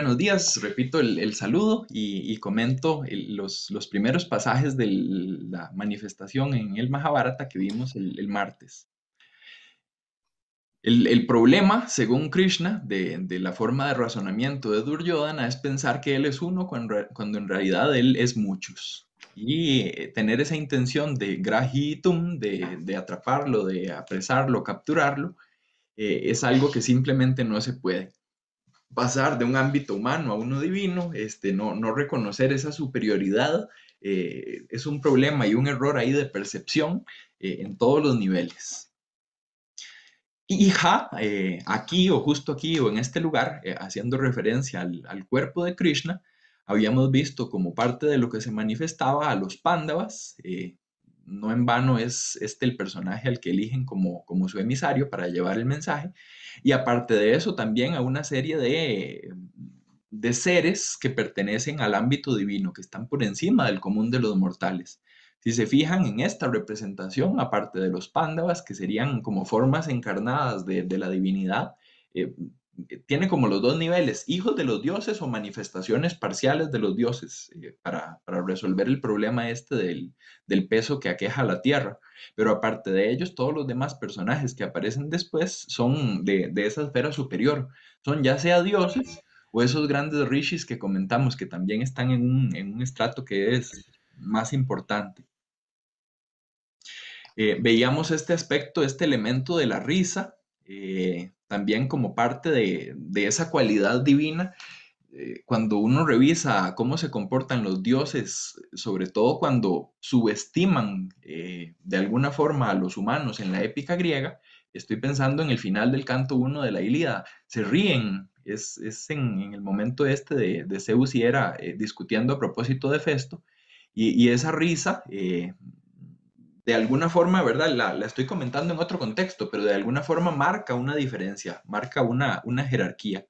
buenos días. Repito el, saludo y, comento los, primeros pasajes de la manifestación en el Mahabharata que vimos el, martes. El, problema, según Krishna, de, la forma de razonamiento de Duryodhana es pensar que él es uno cuando, en realidad él es muchos. Y eh, tener esa intención de grahitum, de, atraparlo, de apresarlo, capturarlo, eh, es algo que simplemente no se puede pasar de un ámbito humano a uno divino, este, no, no reconocer esa superioridad, eh, es un problema y un error ahí de percepción eh, en todos los niveles. Y ja, eh, aquí o justo aquí o en este lugar, haciendo referencia al, al, cuerpo de Krishna, habíamos visto como parte de lo que se manifestaba a los pándavas, no en vano es este el personaje al que eligen como, como su emisario para llevar el mensaje. Y aparte de eso, también a una serie de, de seres que pertenecen al ámbito divino, que están por encima del común de los mortales. Si se fijan en esta representación, aparte de los pándavas, que serían como formas encarnadas de, la divinidad, eh, tiene como los dos niveles, hijos de los dioses o manifestaciones parciales de los dioses, eh, para, resolver el problema este del, peso que aqueja la Tierra. Pero aparte de ellos, todos los demás personajes que aparecen después son de, esa esfera superior, son ya sea dioses o esos grandes rishis que comentamos que también están en un, estrato que es más importante. Eh, veíamos este aspecto, este elemento de la risa, eh, también como parte de, esa cualidad divina, eh, cuando uno revisa cómo se comportan los dioses, sobre todo cuando subestiman eh, de alguna forma a los humanos en la épica griega, estoy pensando en el final del canto 1 de la Ilíada, se ríen. Es, es en, el momento este de, de Zeus y Hera discutiendo a propósito de Festo, y esa risa de alguna forma, ¿verdad? La, estoy comentando en otro contexto, pero de alguna forma marca una diferencia, marca una, una jerarquía.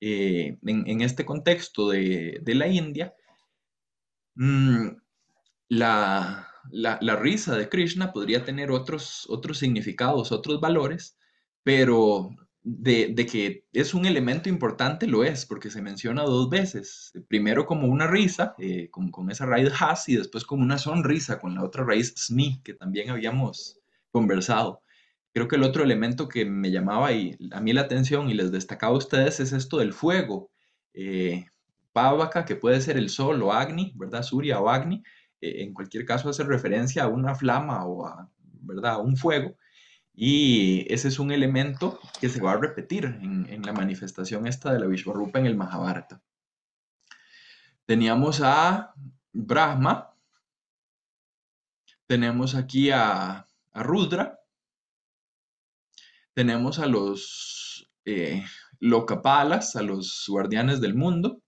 Eh, en, este contexto de, la India, mm, la, risa de Krishna podría tener otros, otros significados, otros valores, pero de, que es un elemento importante, lo es, porque se menciona dos veces. Primero como una risa, eh, con, esa raíz has, y después como una sonrisa, con la otra raíz sni, que también habíamos conversado. Creo que el otro elemento que me llamaba a mí la atención y les destacaba a ustedes es esto del fuego. Eh, que puede ser el sol o Agni, ¿verdad? Surya o Agni, eh, en cualquier caso hace referencia a una flama o a, ¿verdad? A un fuego. Y ese es un elemento que se va a repetir en, la manifestación esta de la Vishwarupa en el Mahabharata. Teníamos a Brahma, tenemos aquí a, Rudra, tenemos a los eh, Lokapalas, a los guardianes del mundo,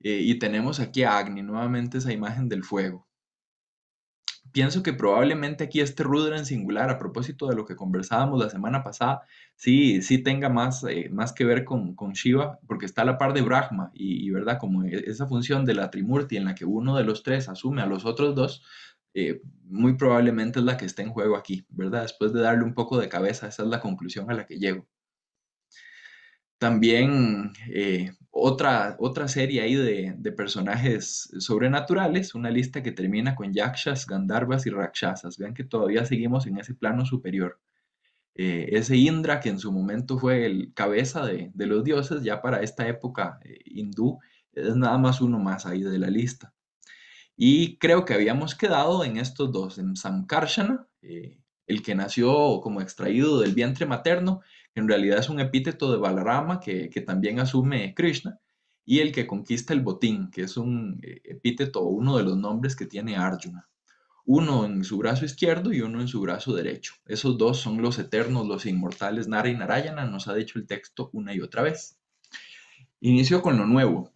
eh, y tenemos aquí a Agni, nuevamente esa imagen del fuego pienso que probablemente aquí este Rudra en singular, a propósito de lo que conversábamos la semana pasada, sí, sí tenga más, eh, más que ver con, Shiva, porque está a la par de Brahma, y, verdad, como e, esa función de la Trimurti en la que uno de los tres asume a los otros dos, eh, muy probablemente es la que está en juego aquí, ¿verdad? Después de darle un poco de cabeza, esa es la conclusión a la que llego. También eh, otra, otra serie ahí de, personajes sobrenaturales, una lista que termina con yakshas, gandharvas y rakshasas. Vean que todavía seguimos en ese plano superior. Eh, ese Indra, que en su momento fue el cabeza de, los dioses, ya para esta época eh, hindú, es nada más uno más ahí de la lista. Y creo que habíamos quedado en estos dos, en Samkarshana, el que nació como extraído del vientre materno, en realidad es un epíteto de Balarama que, también asume Krishna, y el que conquista el botín, que es un eh, epíteto o uno de los nombres que tiene Arjuna. Uno en su brazo izquierdo y uno en su brazo derecho. Esos dos son los eternos, los inmortales Nara y Narayana, nos ha dicho el texto una y otra vez. Inicio con lo nuevo.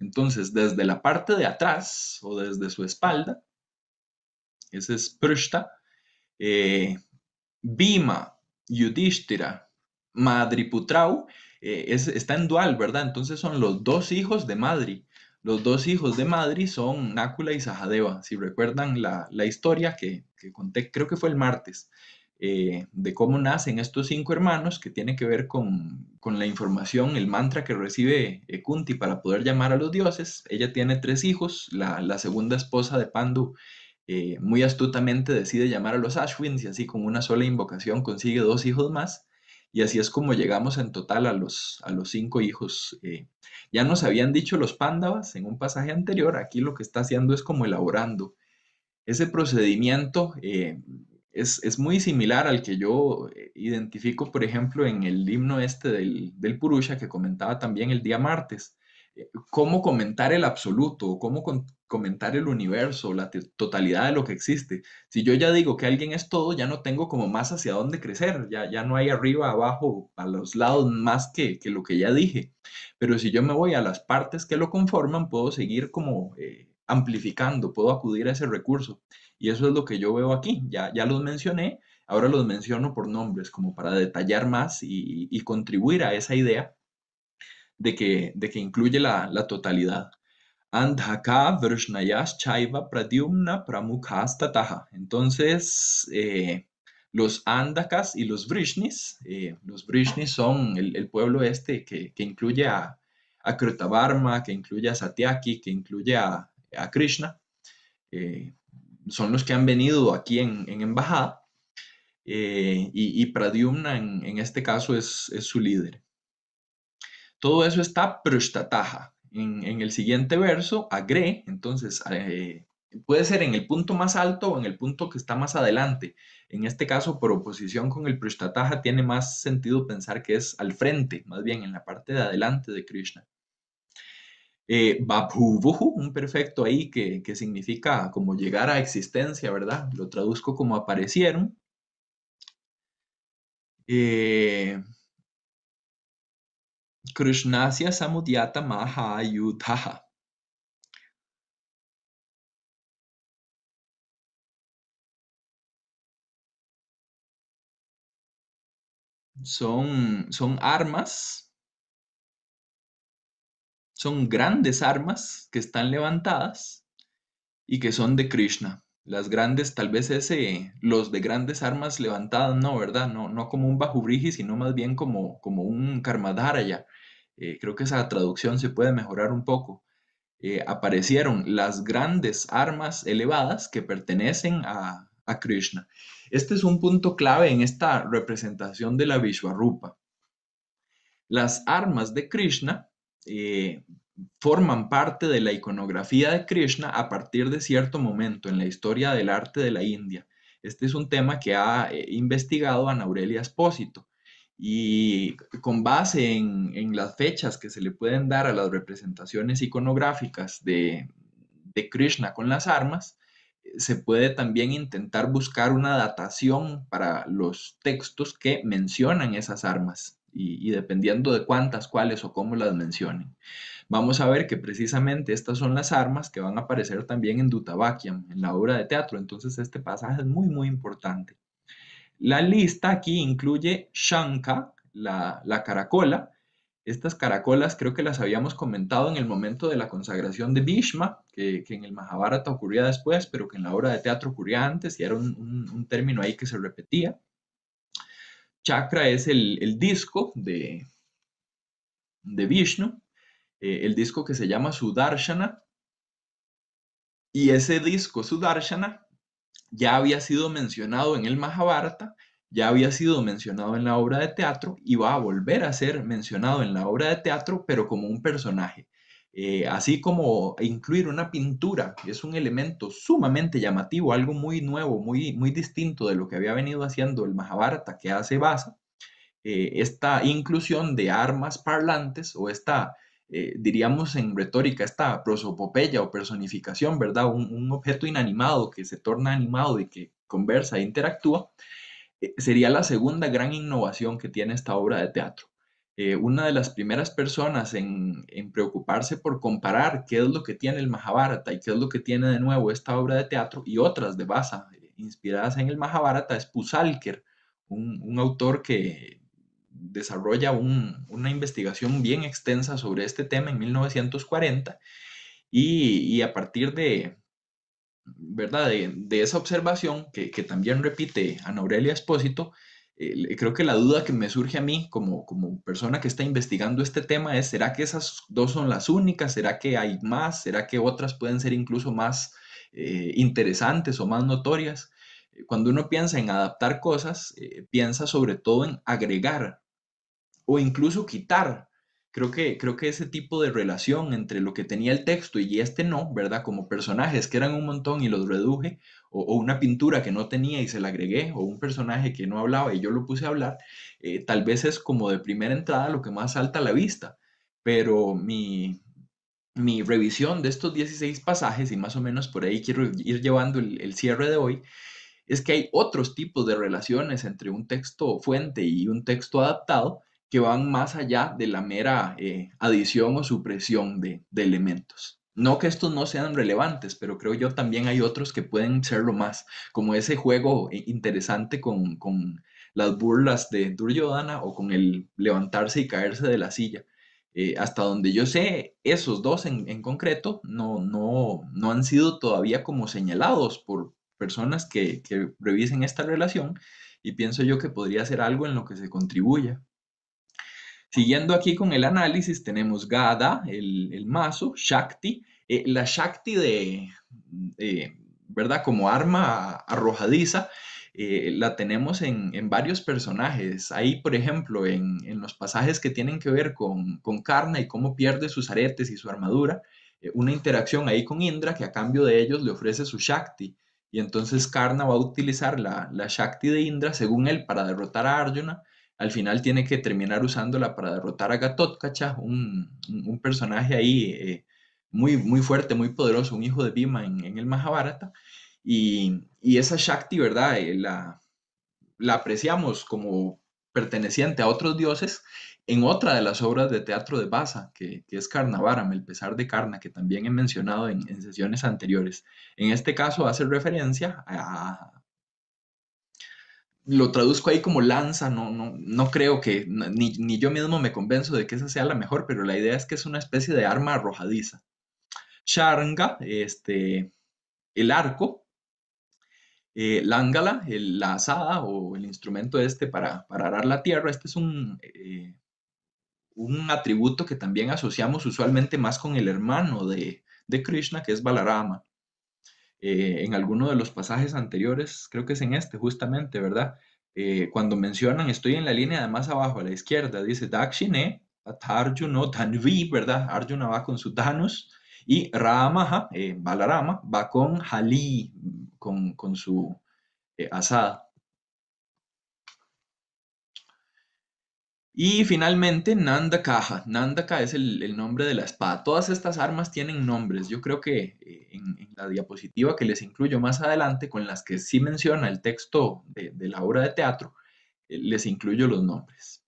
Entonces, desde la parte de atrás o desde su espalda, ese es Prushta, eh, Bhima, Yudhishthira, Madriputrau, eh, está en dual, ¿verdad? Entonces son los dos hijos de Madri. Los dos hijos de Madri son Nácula y Sahadeva. Si recuerdan la, historia que, conté, creo que fue el martes, eh, de cómo nacen estos cinco hermanos, que tiene que ver con, con la información, el mantra que recibe Kunti para poder llamar a los dioses. Ella tiene tres hijos, la, la segunda esposa de Pandu eh, muy astutamente decide llamar a los Ashwins y así con una sola invocación consigue dos hijos más. Y así es como llegamos en total a los, a los cinco hijos. Eh. ya nos habían dicho los pándavas en un pasaje anterior, aquí lo que está haciendo es como elaborando. Ese procedimiento eh, es, muy similar al que yo identifico, por ejemplo, en el himno este del, del Purusha que comentaba también el día martes cómo comentar el absoluto, cómo comentar el universo, la totalidad de lo que existe. Si yo ya digo que alguien es todo, ya no tengo como más hacia dónde crecer, ya, ya no hay arriba, abajo, a los lados más que, que lo que ya dije. Pero si yo me voy a las partes que lo conforman, puedo seguir como eh, amplificando, puedo acudir a ese recurso. Y eso es lo que yo veo aquí, ya, ya los mencioné, ahora los menciono por nombres, como para detallar más y, y contribuir a esa idea de que, incluye la, totalidad. Andhaka chaiva pradyumna Tataha. Entonces, eh, los andakas y los vrishnis, eh, los vrishnis son el, pueblo este que, incluye a, a que incluye a Satyaki, que incluye a, Krishna, eh, son los que han venido aquí en, embajada, y, y, Pradyumna en, este caso es, es, su líder. Todo eso está prushtataha. En, el siguiente verso, agre, entonces eh, puede ser en el punto más alto o en el punto que está más adelante. En este caso, por oposición con el prushtataha, tiene más sentido pensar que es al frente, más bien en la parte de adelante de Krishna. Eh, un perfecto ahí que, que, significa como llegar a existencia, ¿verdad? Lo traduzco como aparecieron. Eh, Krishnasya Samudyata Mahayutaha. Son, son armas, son grandes armas que están levantadas y que son de Krishna las grandes, tal vez ese, los de grandes armas levantadas, no, ¿verdad? No, no como un Bajubriji, sino más bien como, como un Karmadharaya. Eh, creo que esa traducción se puede mejorar un poco. Eh, aparecieron las grandes armas elevadas que pertenecen a, a, Krishna. Este es un punto clave en esta representación de la Vishwarupa. Las armas de Krishna eh, forman parte de la iconografía de Krishna a partir de cierto momento en la historia del arte de la India. Este es un tema que ha eh, investigado Ana Aurelia Espósito y con base en, las fechas que se le pueden dar a las representaciones iconográficas de, de Krishna con las armas, se puede también intentar buscar una datación para los textos que mencionan esas armas y, dependiendo de cuántas, cuáles o cómo las mencionen. Vamos a ver que precisamente estas son las armas que van a aparecer también en Dutabakian, en la obra de teatro. Entonces este pasaje es muy, muy importante. La lista aquí incluye Shanka, la, caracola, estas caracolas creo que las habíamos comentado en el momento de la consagración de Bhishma, que, en el Mahabharata ocurría después, pero que en la obra de teatro ocurría antes y era un término ahí que se repetía. Chakra es el, disco de, de Vishnu, eh, el disco que se llama Sudarshana. Y ese disco Sudarshana ya había sido mencionado en el Mahabharata, ya había sido mencionado en la obra de teatro y va a volver a ser mencionado en la obra de teatro, pero como un personaje. Eh, así como incluir una pintura, que es un elemento sumamente llamativo, algo muy nuevo, muy, muy distinto de lo que había venido haciendo el Mahabharata que hace Basa, eh, esta inclusión de armas parlantes o esta, eh, diríamos en retórica, esta prosopopeya o personificación, ¿verdad? un, objeto inanimado que se torna animado y que conversa e interactúa, sería la segunda gran innovación que tiene esta obra de teatro. Eh, una de las primeras personas en, preocuparse por comparar qué es lo que tiene el Mahabharata y qué es lo que tiene de nuevo esta obra de teatro y otras de Basa eh, inspiradas en el Mahabharata es Pusalker, un, autor que desarrolla una investigación bien extensa sobre este tema en 1940 y, a partir de, esa observación que, que, también repite Ana Aurelia Espósito, creo que la duda que me surge a mí como, como persona que está investigando este tema es, ¿será que esas dos son las únicas? ¿Será que hay más? ¿Será que otras pueden ser incluso más eh, interesantes o más notorias? Eh, cuando uno piensa en adaptar cosas, eh, piensa sobre todo en agregar o incluso quitar. Creo que, creo que ese tipo de relación entre lo que tenía el texto y este no, ¿verdad? Como personajes que eran un montón y los reduje, o, una pintura que no tenía y se la agregué, o un personaje que no hablaba y yo lo puse a hablar, eh, tal vez es como de primera entrada lo que más salta a la vista, pero mi, mi revisión de estos 16 pasajes, y más o menos por ahí quiero ir llevando el, cierre de hoy, es que hay otros tipos de relaciones entre un texto fuente y un texto adaptado que van más allá de la mera eh, adición o supresión de elementos. No que estos no sean relevantes, pero creo yo también hay otros que pueden serlo más, como ese juego interesante con, las burlas de Duryodhana o con el levantarse y caerse de la silla. Eh, hasta donde yo sé, esos dos en, concreto no, no, han sido todavía como señalados por personas que, que revisen esta relación y pienso yo que podría ser algo en lo que se contribuya. Siguiendo aquí con el análisis, tenemos Gada, el, el mazo, Shakti, eh, la Shakti de, eh, ¿verdad? Como arma arrojadiza, eh, la tenemos en, varios personajes. Ahí, por ejemplo, en, los pasajes que tienen que ver con, Karna y cómo pierde sus aretes y su armadura, una interacción ahí con Indra que a cambio de ellos le ofrece su Shakti. Y entonces Karna va a utilizar la, la Shakti de Indra, según él, para derrotar a Arjuna. Al final tiene que terminar usándola para derrotar a Gatotkacha, un, un personaje ahí muy, muy fuerte, muy poderoso, un hijo de Bhima en, el Mahabharata. Y, esa Shakti, ¿verdad? Eh, la, la apreciamos como perteneciente a otros dioses en otra de las obras de teatro de Baza, que, es Carnavaram, el pesar de Carna, que también he mencionado en, sesiones anteriores. En este caso hace referencia a, lo traduzco ahí como lanza, no, no, no creo que, ni, ni, yo mismo me convenzo de que esa sea la mejor, pero la idea es que es una especie de arma arrojadiza, charanga, este, el arco, eh, la asada o el instrumento este para, para arar la tierra. Este es un, eh, un atributo que también asociamos usualmente más con el hermano de, Krishna, que es Balarama. Eh, en alguno de los pasajes anteriores, creo que es en este justamente, ¿verdad? Eh, cuando mencionan, estoy en la línea de más abajo a la izquierda, dice Dakshine, Arjuna, Danvi, ¿verdad? Arjuna va con su Danus, y Ramaha, eh, Balarama, va con Jalí, con, su eh, asada. Y finalmente, Nandakaja. Nandaka es el, nombre de la espada. Todas estas armas tienen nombres. Yo creo que eh, en, la diapositiva que les incluyo más adelante, con las que sí menciona el texto de, de la obra de teatro, les incluyo los nombres.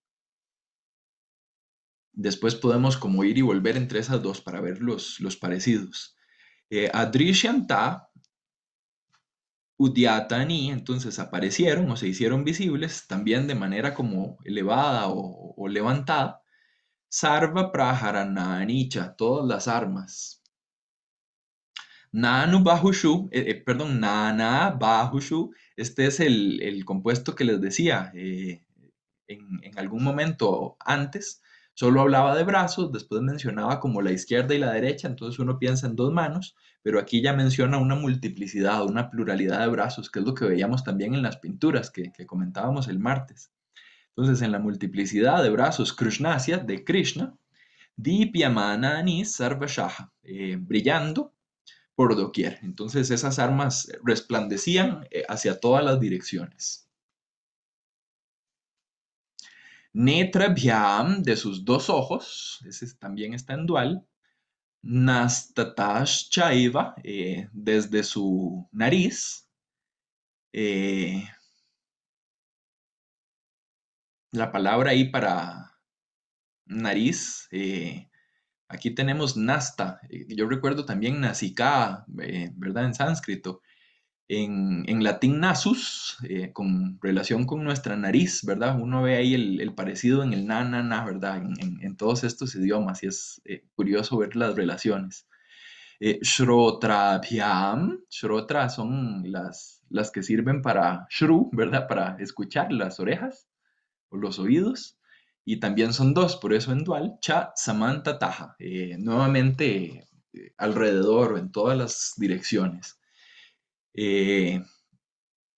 Después podemos como ir y volver entre esas dos para ver los, parecidos. Eh, Adrishanta, Udyatani, entonces aparecieron o se hicieron visibles también de manera como elevada o, levantada. Sarva Praharananicha, todas las armas. Nanu eh, eh, perdón, Nana Bahushu, este es el, compuesto que les decía eh, en algún momento antes Solo hablaba de brazos, después mencionaba como la izquierda y la derecha, entonces uno piensa en dos manos, pero aquí ya menciona una multiplicidad, una pluralidad de brazos, que es lo que veíamos también en las pinturas que, comentábamos el martes. Entonces, en la multiplicidad de brazos Krishnasya de Krishna, Dipyamanani Sarvashaha, eh, brillando por doquier. Entonces, esas armas resplandecían eh, hacia todas las direcciones. Netrabhyam, de sus dos ojos, ese también está en dual. Nastatash Chaiva, eh, desde su nariz. Eh, la palabra ahí para nariz, eh, aquí tenemos Nasta. Yo recuerdo también nasika, ¿verdad? En sánscrito en, latín nasus, eh, con relación con nuestra nariz, ¿verdad? Uno ve ahí el, parecido en el na, na, na, ¿verdad? En, todos estos idiomas y es eh, curioso ver las relaciones. Eh, Shrotrabhyam, Shrotra son las, las que sirven para Shru, ¿verdad? Para escuchar las orejas o los oídos. Y también son dos, por eso en dual, Cha Samantha taha. Eh, nuevamente alrededor o en todas las direcciones. Eh,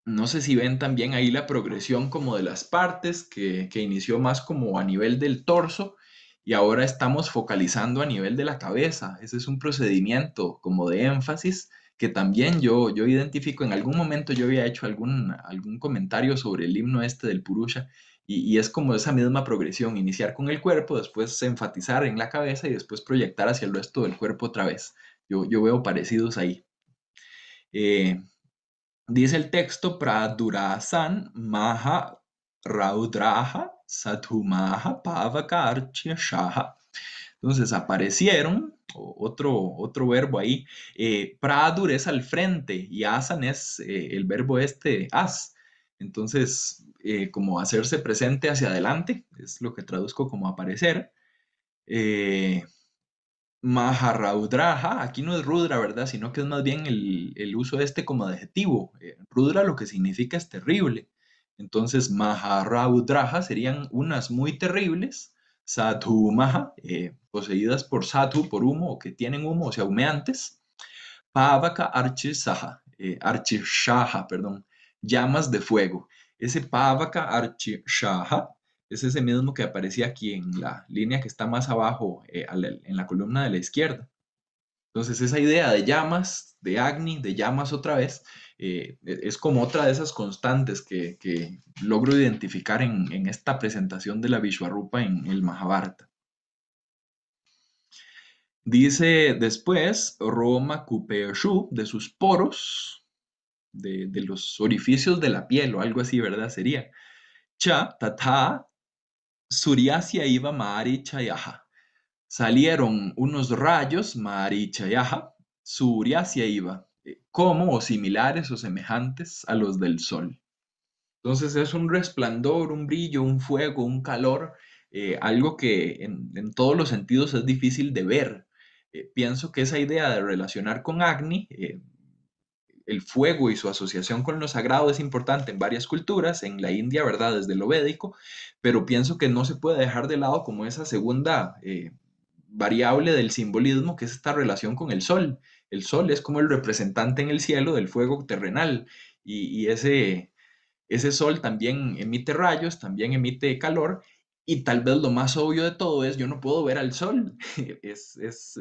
no sé si ven también ahí la progresión como de las partes, que, inició más como a nivel del torso y ahora estamos focalizando a nivel de la cabeza. Ese es un procedimiento como de énfasis que también yo, yo identifico. En algún momento yo había hecho algún, algún comentario sobre el himno este del Purusha y, es como esa misma progresión, iniciar con el cuerpo, después enfatizar en la cabeza y después proyectar hacia el resto del cuerpo otra vez. yo veo parecidos ahí. Eh, dice el texto, Pradurasan Maha Raudraha satumaha Pavakarchya Shaha. Entonces aparecieron, otro, otro verbo ahí, eh, Pradur es al frente y asan es eh, el verbo este, as. Entonces, como hacerse presente hacia adelante, es lo que traduzco como aparecer. Maharaudraja, aquí no es Rudra, ¿verdad? Sino que es más bien el, uso de este como adjetivo. Eh, rudra lo que significa es terrible. Entonces, Maharraudraha serían unas muy terribles, Satu Maha, eh, poseídas por Satu, por humo, o que tienen humo, o sea, humeantes. Pavaka saha eh, Archishaha, perdón, llamas de fuego. Ese Pavaka Archishaha es ese mismo que aparecía aquí en la línea que está más abajo eh, en la columna de la izquierda. Entonces esa idea de llamas, de Agni, de llamas otra vez, eh, e, es como otra de esas constantes que, logro identificar en, esta presentación de la Vishwarupa en el Mahabharata. Dice después Roma Kupeoshu de sus poros, de, los orificios de la piel o algo así, ¿verdad? Sería cha Tata, Suriasia iba Chayaha. Salieron unos rayos Marichayaha. suriácia iba, eh, como o similares o semejantes a los del sol. Entonces es un resplandor, un brillo, un fuego, un calor, eh, algo que en, todos los sentidos es difícil de ver. Eh, pienso que esa idea de relacionar con Agni el fuego y su asociación con lo sagrado es importante en varias culturas, en la India, ¿verdad? Desde lo védico, pero pienso que no se puede dejar de lado como esa segunda eh, variable del simbolismo, que es esta relación con el sol. El sol es como el representante en el cielo del fuego terrenal y, ese, sol también emite rayos, también emite calor y tal vez lo más obvio de todo es, yo no puedo ver al sol. Eh, es,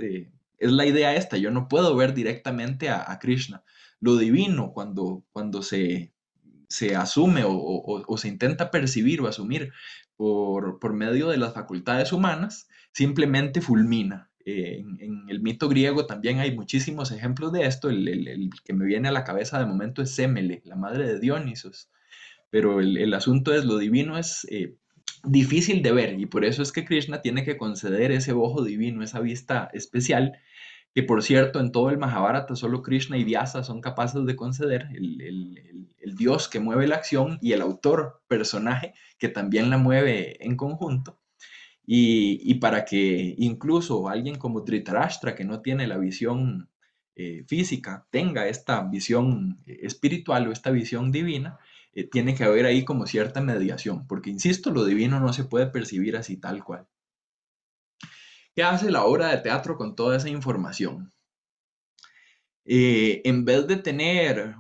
la idea esta, yo no puedo ver directamente a Krishna lo divino, cuando, cuando se, se asume o, se intenta percibir o asumir por, medio de las facultades humanas, simplemente fulmina. Eh, en, el mito griego también hay muchísimos ejemplos de esto. El, que me viene a la cabeza de momento es Semele, la madre de Dionisos. Pero el, asunto es, lo divino es eh, difícil de ver y por eso es que Krishna tiene que conceder ese ojo divino, esa vista especial que por cierto, en todo el Mahabharata solo Krishna y Vyasa son capaces de conceder el, el, dios que mueve la acción y el autor, personaje, que también la mueve en conjunto. Y, para que incluso alguien como Dhritarashtra, que no tiene la visión eh, física, tenga esta visión eh, espiritual o esta visión divina, eh, tiene que haber ahí como cierta mediación, porque insisto, lo divino no se puede percibir así tal cual. ¿Qué hace la obra de teatro con toda esa información? Eh, en vez de tener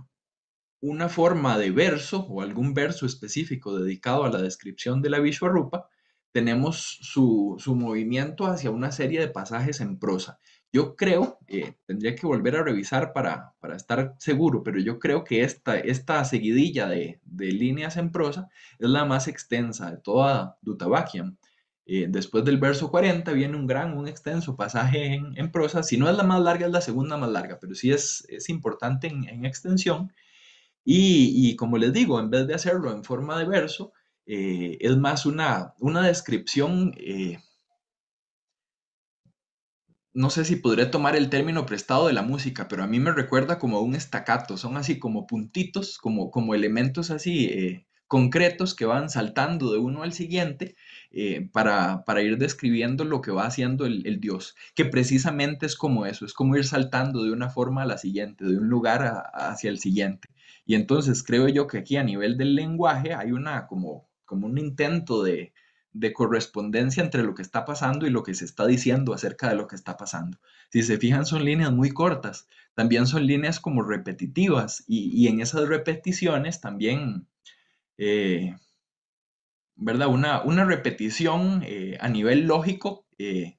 una forma de verso o algún verso específico dedicado a la descripción de la Vishwarupa, tenemos su, movimiento hacia una serie de pasajes en prosa. Yo creo, eh, tendría que volver a revisar para, estar seguro, pero yo creo que esta, esta seguidilla de, líneas en prosa es la más extensa de toda Duttabakian. Eh, después del verso 40 viene un gran, un extenso pasaje en, prosa. Si no es la más larga, es la segunda más larga, pero sí es, es importante en, extensión. Y, como les digo, en vez de hacerlo en forma de verso, eh, es más una, descripción, eh, no sé si podré tomar el término prestado de la música, pero a mí me recuerda como un estacato, son así como puntitos, como, como elementos así concretos que van saltando de uno al siguiente eh, para, ir describiendo lo que va haciendo el, Dios, que precisamente es como eso, es como ir saltando de una forma a la siguiente, de un lugar hacia el siguiente. Y entonces creo yo que aquí a nivel del lenguaje hay una como, como un intento de, correspondencia entre lo que está pasando y lo que se está diciendo acerca de lo que está pasando. Si se fijan, son líneas muy cortas, también son líneas como repetitivas y, en esas repeticiones también eh, ¿verdad? Una, repetición eh, a nivel lógico eh,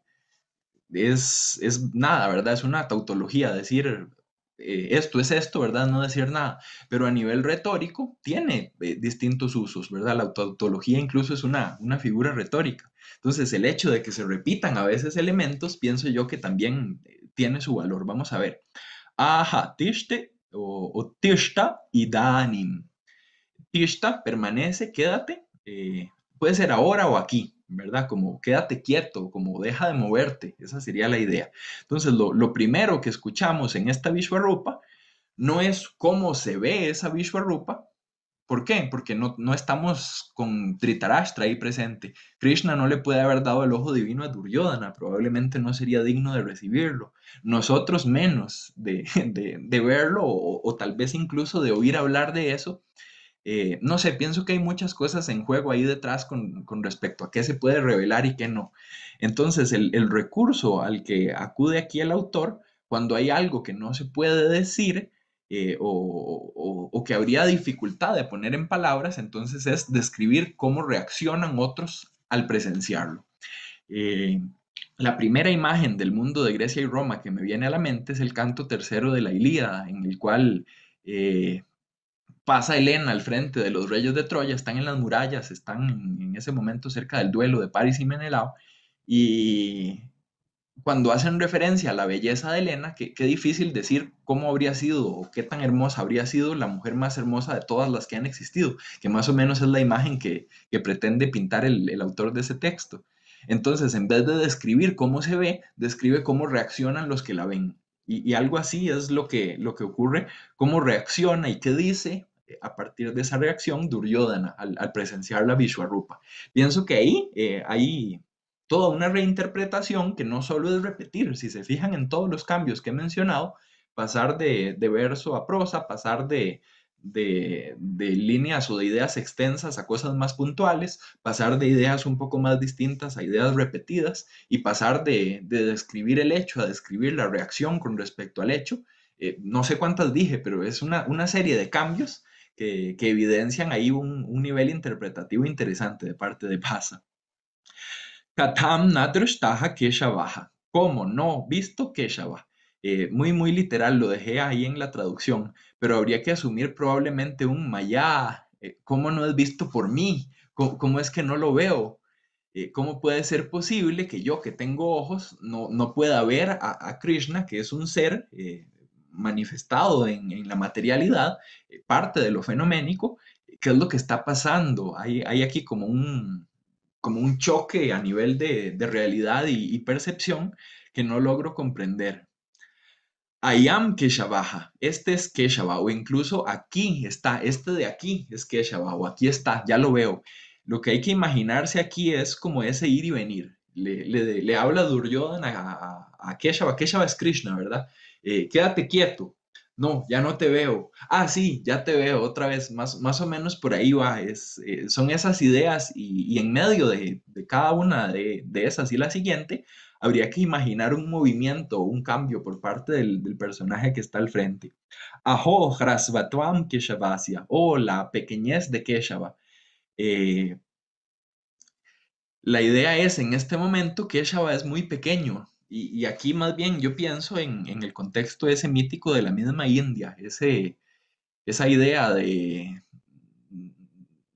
es, nada, ¿verdad? Es una tautología decir eh, esto es esto, ¿verdad? No decir nada. Pero a nivel retórico tiene distintos usos, ¿verdad? La tautología incluso es una, una figura retórica. Entonces, el hecho de que se repitan a veces elementos, pienso yo que también tiene su valor. Vamos a ver. Ajá, tishte o, tishta y danim. Tishta, permanece, quédate, eh, puede ser ahora o aquí, ¿verdad? Como quédate quieto, como deja de moverte, esa sería la idea. Entonces, lo, primero que escuchamos en esta Vishwarupa no es cómo se ve esa Vishwarupa, ¿Por qué? Porque no, estamos con Tritarashtra ahí presente. Krishna no le puede haber dado el ojo divino a Duryodhana, probablemente no sería digno de recibirlo. Nosotros menos de, de, verlo o, tal vez incluso de oír hablar de eso, eh, no sé, pienso que hay muchas cosas en juego ahí detrás con, respecto a qué se puede revelar y qué no. Entonces, el, recurso al que acude aquí el autor, cuando hay algo que no se puede decir eh, o, que habría dificultad de poner en palabras, entonces es describir cómo reaccionan otros al presenciarlo. Eh, la primera imagen del mundo de Grecia y Roma que me viene a la mente es el canto tercero de la Ilíada, en el cual pasa Helena al frente de los reyes de Troya, están en las murallas, están en, ese momento cerca del duelo de París y Menelao, y cuando hacen referencia a la belleza de elena qué, difícil decir cómo habría sido o qué tan hermosa habría sido la mujer más hermosa de todas las que han existido, que más o menos es la imagen que, pretende pintar el, autor de ese texto. Entonces, en vez de describir cómo se ve, describe cómo reaccionan los que la ven. Y, algo así es lo que, lo que ocurre, cómo reacciona y qué dice eh, a partir de esa reacción durió al, al presenciar la Vishwarupa. Pienso que ahí eh, hay toda una reinterpretación que no solo es repetir, si se fijan en todos los cambios que he mencionado, pasar de, verso a prosa, pasar de, líneas o de ideas extensas a cosas más puntuales, pasar de ideas un poco más distintas a ideas repetidas y pasar de, describir el hecho a describir la reacción con respecto al hecho. Eh, no sé cuántas dije, pero es una serie de cambios que, evidencian ahí un, un, nivel interpretativo interesante de parte de Pasa. Katam natroshtaha baja ¿Cómo? No, visto keshava? Eh, muy, muy literal, lo dejé ahí en la traducción, pero habría que asumir probablemente un maya. Eh, ¿Cómo no es visto por mí? ¿Cómo, es que no lo veo? Eh, ¿Cómo puede ser posible que yo, que tengo ojos, no, no pueda ver a, a Krishna, que es un ser eh, manifestado en, la materialidad, eh, parte de lo fenoménico, qué es lo que está pasando. Hay, hay aquí como un, como un choque a nivel de, realidad y, percepción que no logro comprender. I am baja este es keshavaha o incluso aquí está, este de aquí es keshavaha o aquí está, ya lo veo. Lo que hay que imaginarse aquí es como ese ir y venir. Le, le, habla Duryodhana a, a, a Keshava, es Krishna, ¿verdad? Eh, quédate quieto, no, ya no te veo, ah, sí, ya te veo otra vez, más, más o menos por ahí va, es, eh, son esas ideas y, en medio de, cada una de, esas y la siguiente, habría que imaginar un movimiento o un cambio por parte del, personaje que está al frente. Ajo, Hrasvatuam Keshavasia, o la pequeñez de Keshava. Eh, la idea es en este momento que es muy pequeño, y, aquí más bien yo pienso en, el contexto ese mítico de la misma India, ese, esa idea de,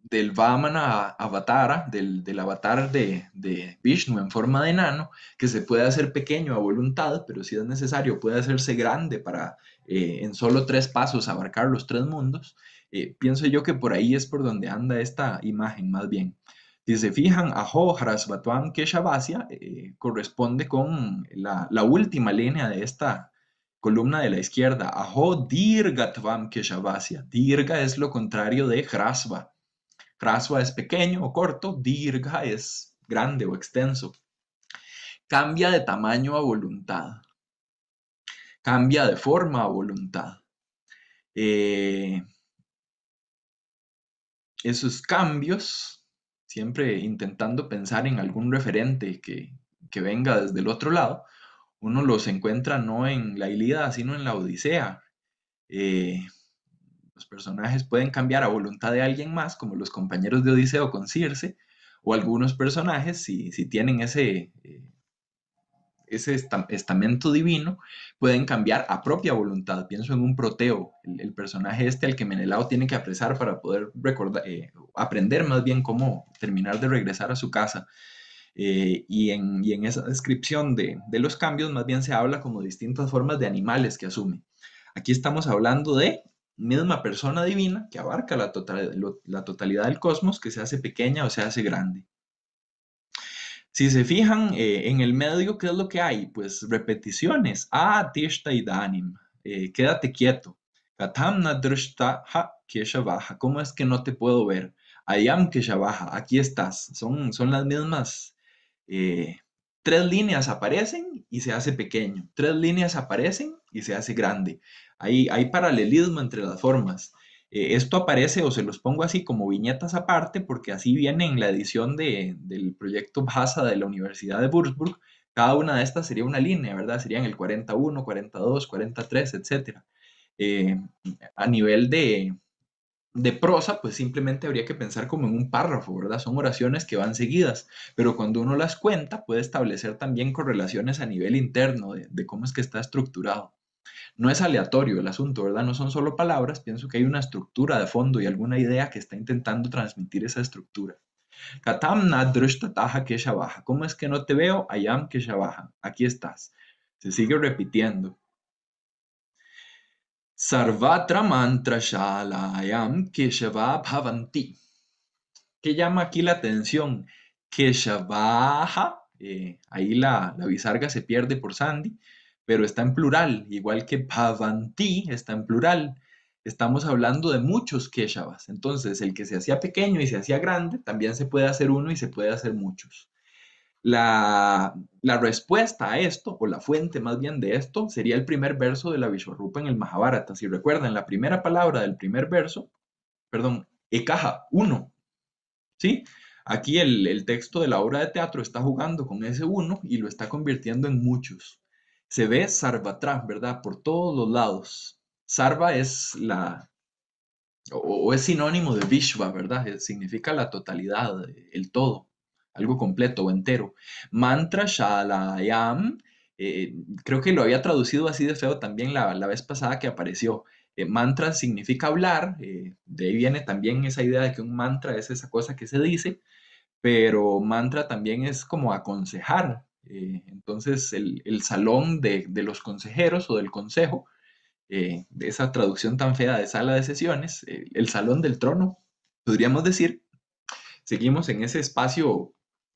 del Vamana Avatara, del, del avatar de, de, Vishnu en forma de enano, que se puede hacer pequeño a voluntad, pero si es necesario puede hacerse grande para eh, en solo tres pasos abarcar los tres mundos. Eh, pienso yo que por ahí es por donde anda esta imagen más bien. Si se fijan, Ajo, Keshavasya eh, corresponde con la, última línea de esta columna de la izquierda. Ajo, Dirgatvam, Keshavasya. Dirga es lo contrario de Hrasva. Hrasva es pequeño o corto, Dirga es grande o extenso. Cambia de tamaño a voluntad. Cambia de forma a voluntad. Eh, esos cambios siempre intentando pensar en algún referente que, venga desde el otro lado, uno los encuentra no en la Ilíada, sino en la Odisea. Eh, los personajes pueden cambiar a voluntad de alguien más, como los compañeros de Odiseo con Circe, o algunos personajes, si, tienen ese, eh, ese estamento divino, pueden cambiar a propia voluntad. Pienso en un proteo, el, personaje este al que Menelao tiene que apresar para poder recordar, eh, aprender más bien cómo terminar de regresar a su casa. Eh, y, en, esa descripción de, los cambios más bien se habla como distintas formas de animales que asume. Aquí estamos hablando de misma persona divina que abarca la, total, la totalidad del cosmos que se hace pequeña o se hace grande. Si se fijan eh, en el medio, ¿qué es lo que hay? Pues repeticiones. Ah, tishta y danim. Eh, quédate quieto. Katamna que ha baja. ¿Cómo es que no te puedo ver? Ayam baja. Aquí estás. Son, son las mismas. Eh, tres líneas aparecen y se hace pequeño. Tres líneas aparecen y se hace grande. Hay, hay paralelismo entre las formas. Eh, esto aparece o se los pongo así como viñetas aparte porque así viene en la edición del proyecto BASA de la Universidad de Würzburg. Cada una de estas sería una línea, ¿verdad? Serían el 41, 42, 43, etc. a nivel de, de prosa, pues simplemente habría que pensar como en un párrafo, ¿verdad? Son oraciones que van seguidas, pero cuando uno las cuenta puede establecer también correlaciones a nivel interno de cómo es que está estructurado. No es aleatorio el asunto, ¿verdad? No son solo palabras, pienso que hay una estructura de fondo y alguna idea que está intentando transmitir esa estructura. Katam ¿Cómo es que no te veo? Ayam baja. Aquí estás. Se sigue repitiendo. Sarvatra mantra ¿Qué llama aquí la atención? Eh, ahí la, la bisarga se pierde por Sandy pero está en plural, igual que Pavanti está en plural. Estamos hablando de muchos Keshavas. Entonces, el que se hacía pequeño y se hacía grande, también se puede hacer uno y se puede hacer muchos. La, la, respuesta a esto, o la fuente más bien de esto, sería el primer verso de la Vishwarupa en el Mahabharata. Si recuerdan, la primera palabra del primer verso, perdón, Ekaja, uno. ¿Sí? Aquí el, el texto de la obra de teatro está jugando con ese uno y lo está convirtiendo en muchos se ve Sarvatra, ¿verdad? Por todos los lados. Sarva es la, o, es sinónimo de Vishva, ¿verdad? Eh, significa la totalidad, el todo, algo completo o entero. Mantra Shalayam, eh, creo que lo había traducido así de feo también la, vez pasada que apareció. Eh, mantra significa hablar, de ahí viene también esa idea de que un mantra es esa cosa que se dice, pero mantra también es como aconsejar, eh, entonces, el, salón de, los consejeros o del consejo, eh, de esa traducción tan fea de sala de sesiones, eh, el, salón del trono, podríamos decir, seguimos en ese espacio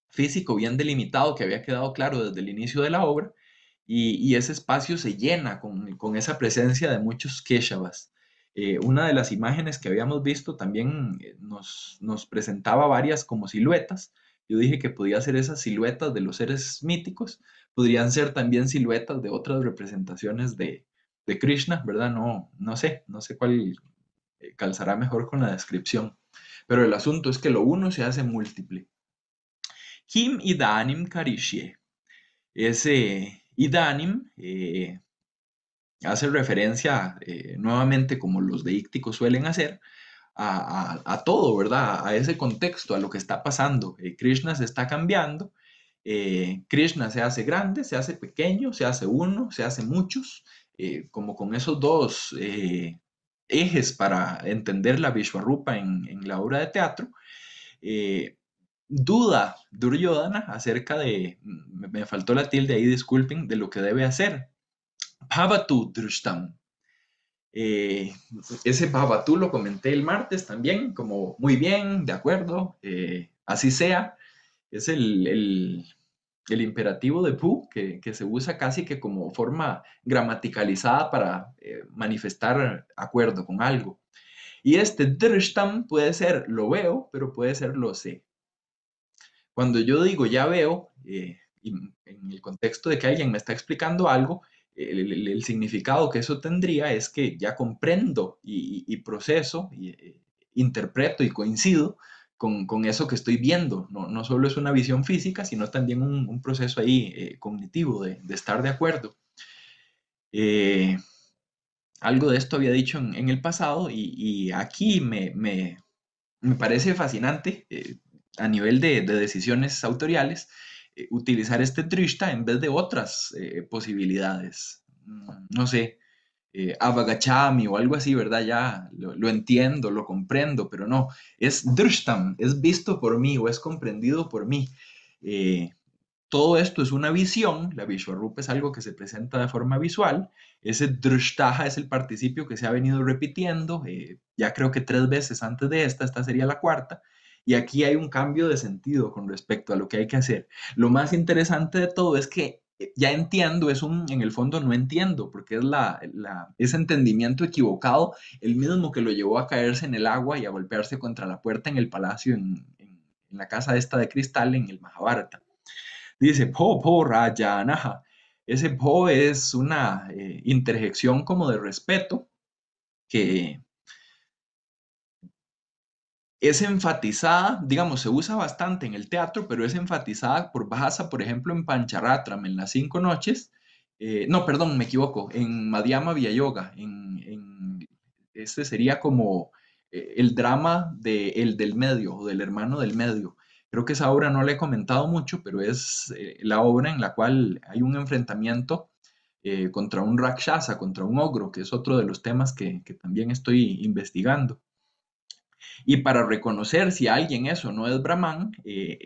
físico bien delimitado que había quedado claro desde el inicio de la obra, y, ese espacio se llena con, esa presencia de muchos Keshavas. una de las imágenes que habíamos visto también nos presentaba varias como siluetas, yo dije que podía ser esas siluetas de los seres míticos, podrían ser también siluetas de otras representaciones de, de Krishna, ¿verdad? No, no sé, no sé cuál eh, calzará mejor con la descripción. Pero el asunto es que lo uno se hace múltiple. Kim idanim karishie Ese idanim eh, hace referencia eh, nuevamente como los deícticos suelen hacer a, todo, ¿verdad? A ese contexto, a lo que está pasando. Eh, Krishna se está cambiando, eh, Krishna se hace grande, se hace pequeño, se hace uno, se hace muchos, eh, como con esos dos ejes para entender la Vishwarupa en, en la obra de teatro duda Duryodhana acerca de, me, faltó la tilde ahí, disculpen, de lo que debe hacer. Bhavatu Drushtam, eh, ese tú lo comenté el martes también, como muy bien, de acuerdo, eh, así sea. Es el, el, imperativo de pu que, se usa casi que como forma gramaticalizada para eh, manifestar acuerdo con algo. Y este drshtam puede ser lo veo, pero puede ser lo sé. Cuando yo digo ya veo, eh, en el contexto de que alguien me está explicando algo, el, significado que eso tendría es que ya comprendo y, proceso, y, eh, interpreto y coincido con, eso que estoy viendo. No, no, solo es una visión física, sino también un, proceso ahí eh, cognitivo de, estar de acuerdo. Eh, algo de esto había dicho en, el pasado y, aquí me, me, parece fascinante a nivel de decisiones autoriales eh, utilizar este trishta en vez de otras eh, posibilidades. Mm, no sé, eh, avagachami o algo así, ¿verdad? Ya lo, entiendo, lo comprendo, pero no, es drishtam, es visto por mí o es comprendido por mí. todo esto es una visión, la Vishwarupa es algo que se presenta de forma visual, ese drshtaha es el participio que se ha venido repitiendo, ya creo que tres veces antes de esta, esta sería la cuarta, y aquí hay un cambio de sentido con respecto a lo que hay que hacer. Lo más interesante de todo es que ya entiendo, es un, en el fondo no entiendo, porque es la, ese entendimiento equivocado, el mismo que lo llevó a caerse en el agua y a golpearse contra la puerta en el palacio, en, la casa esta de cristal, en el Mahabharata. Dice, po, po, rayanaha. Ese po es una eh, interjección como de respeto que es enfatizada, digamos, se usa bastante en el teatro, pero es enfatizada por Bajasa, por ejemplo, en Pancharatram, en Las Cinco Noches. Eh, no, perdón, me equivoco, en Madhyama Vyayoga, en, este sería como eh, el drama de, el del medio o del hermano del medio. Creo que esa obra no la he comentado mucho, pero es eh, la obra en la cual hay un enfrentamiento contra un rakshasa, contra un ogro, que es otro de los temas que, que también estoy investigando. Y para reconocer si alguien es o no es Brahman, eh,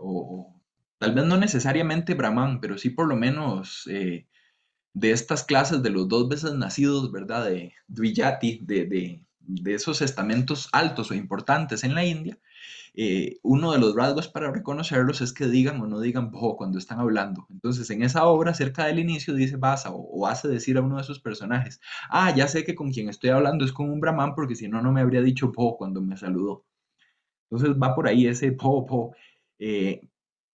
o, tal vez no necesariamente Brahman, pero sí por lo menos eh, de estas clases de los dos veces nacidos, ¿verdad? De Dvijati, de, esos estamentos altos o importantes en la India, eh, uno de los rasgos para reconocerlos es que digan o no digan bo cuando están hablando. Entonces, en esa obra, cerca del inicio, dice Basa o, hace decir a uno de sus personajes, ah, ya sé que con quien estoy hablando es con un brahman porque si no, no me habría dicho bo cuando me saludó. Entonces va por ahí ese po, po. Eh,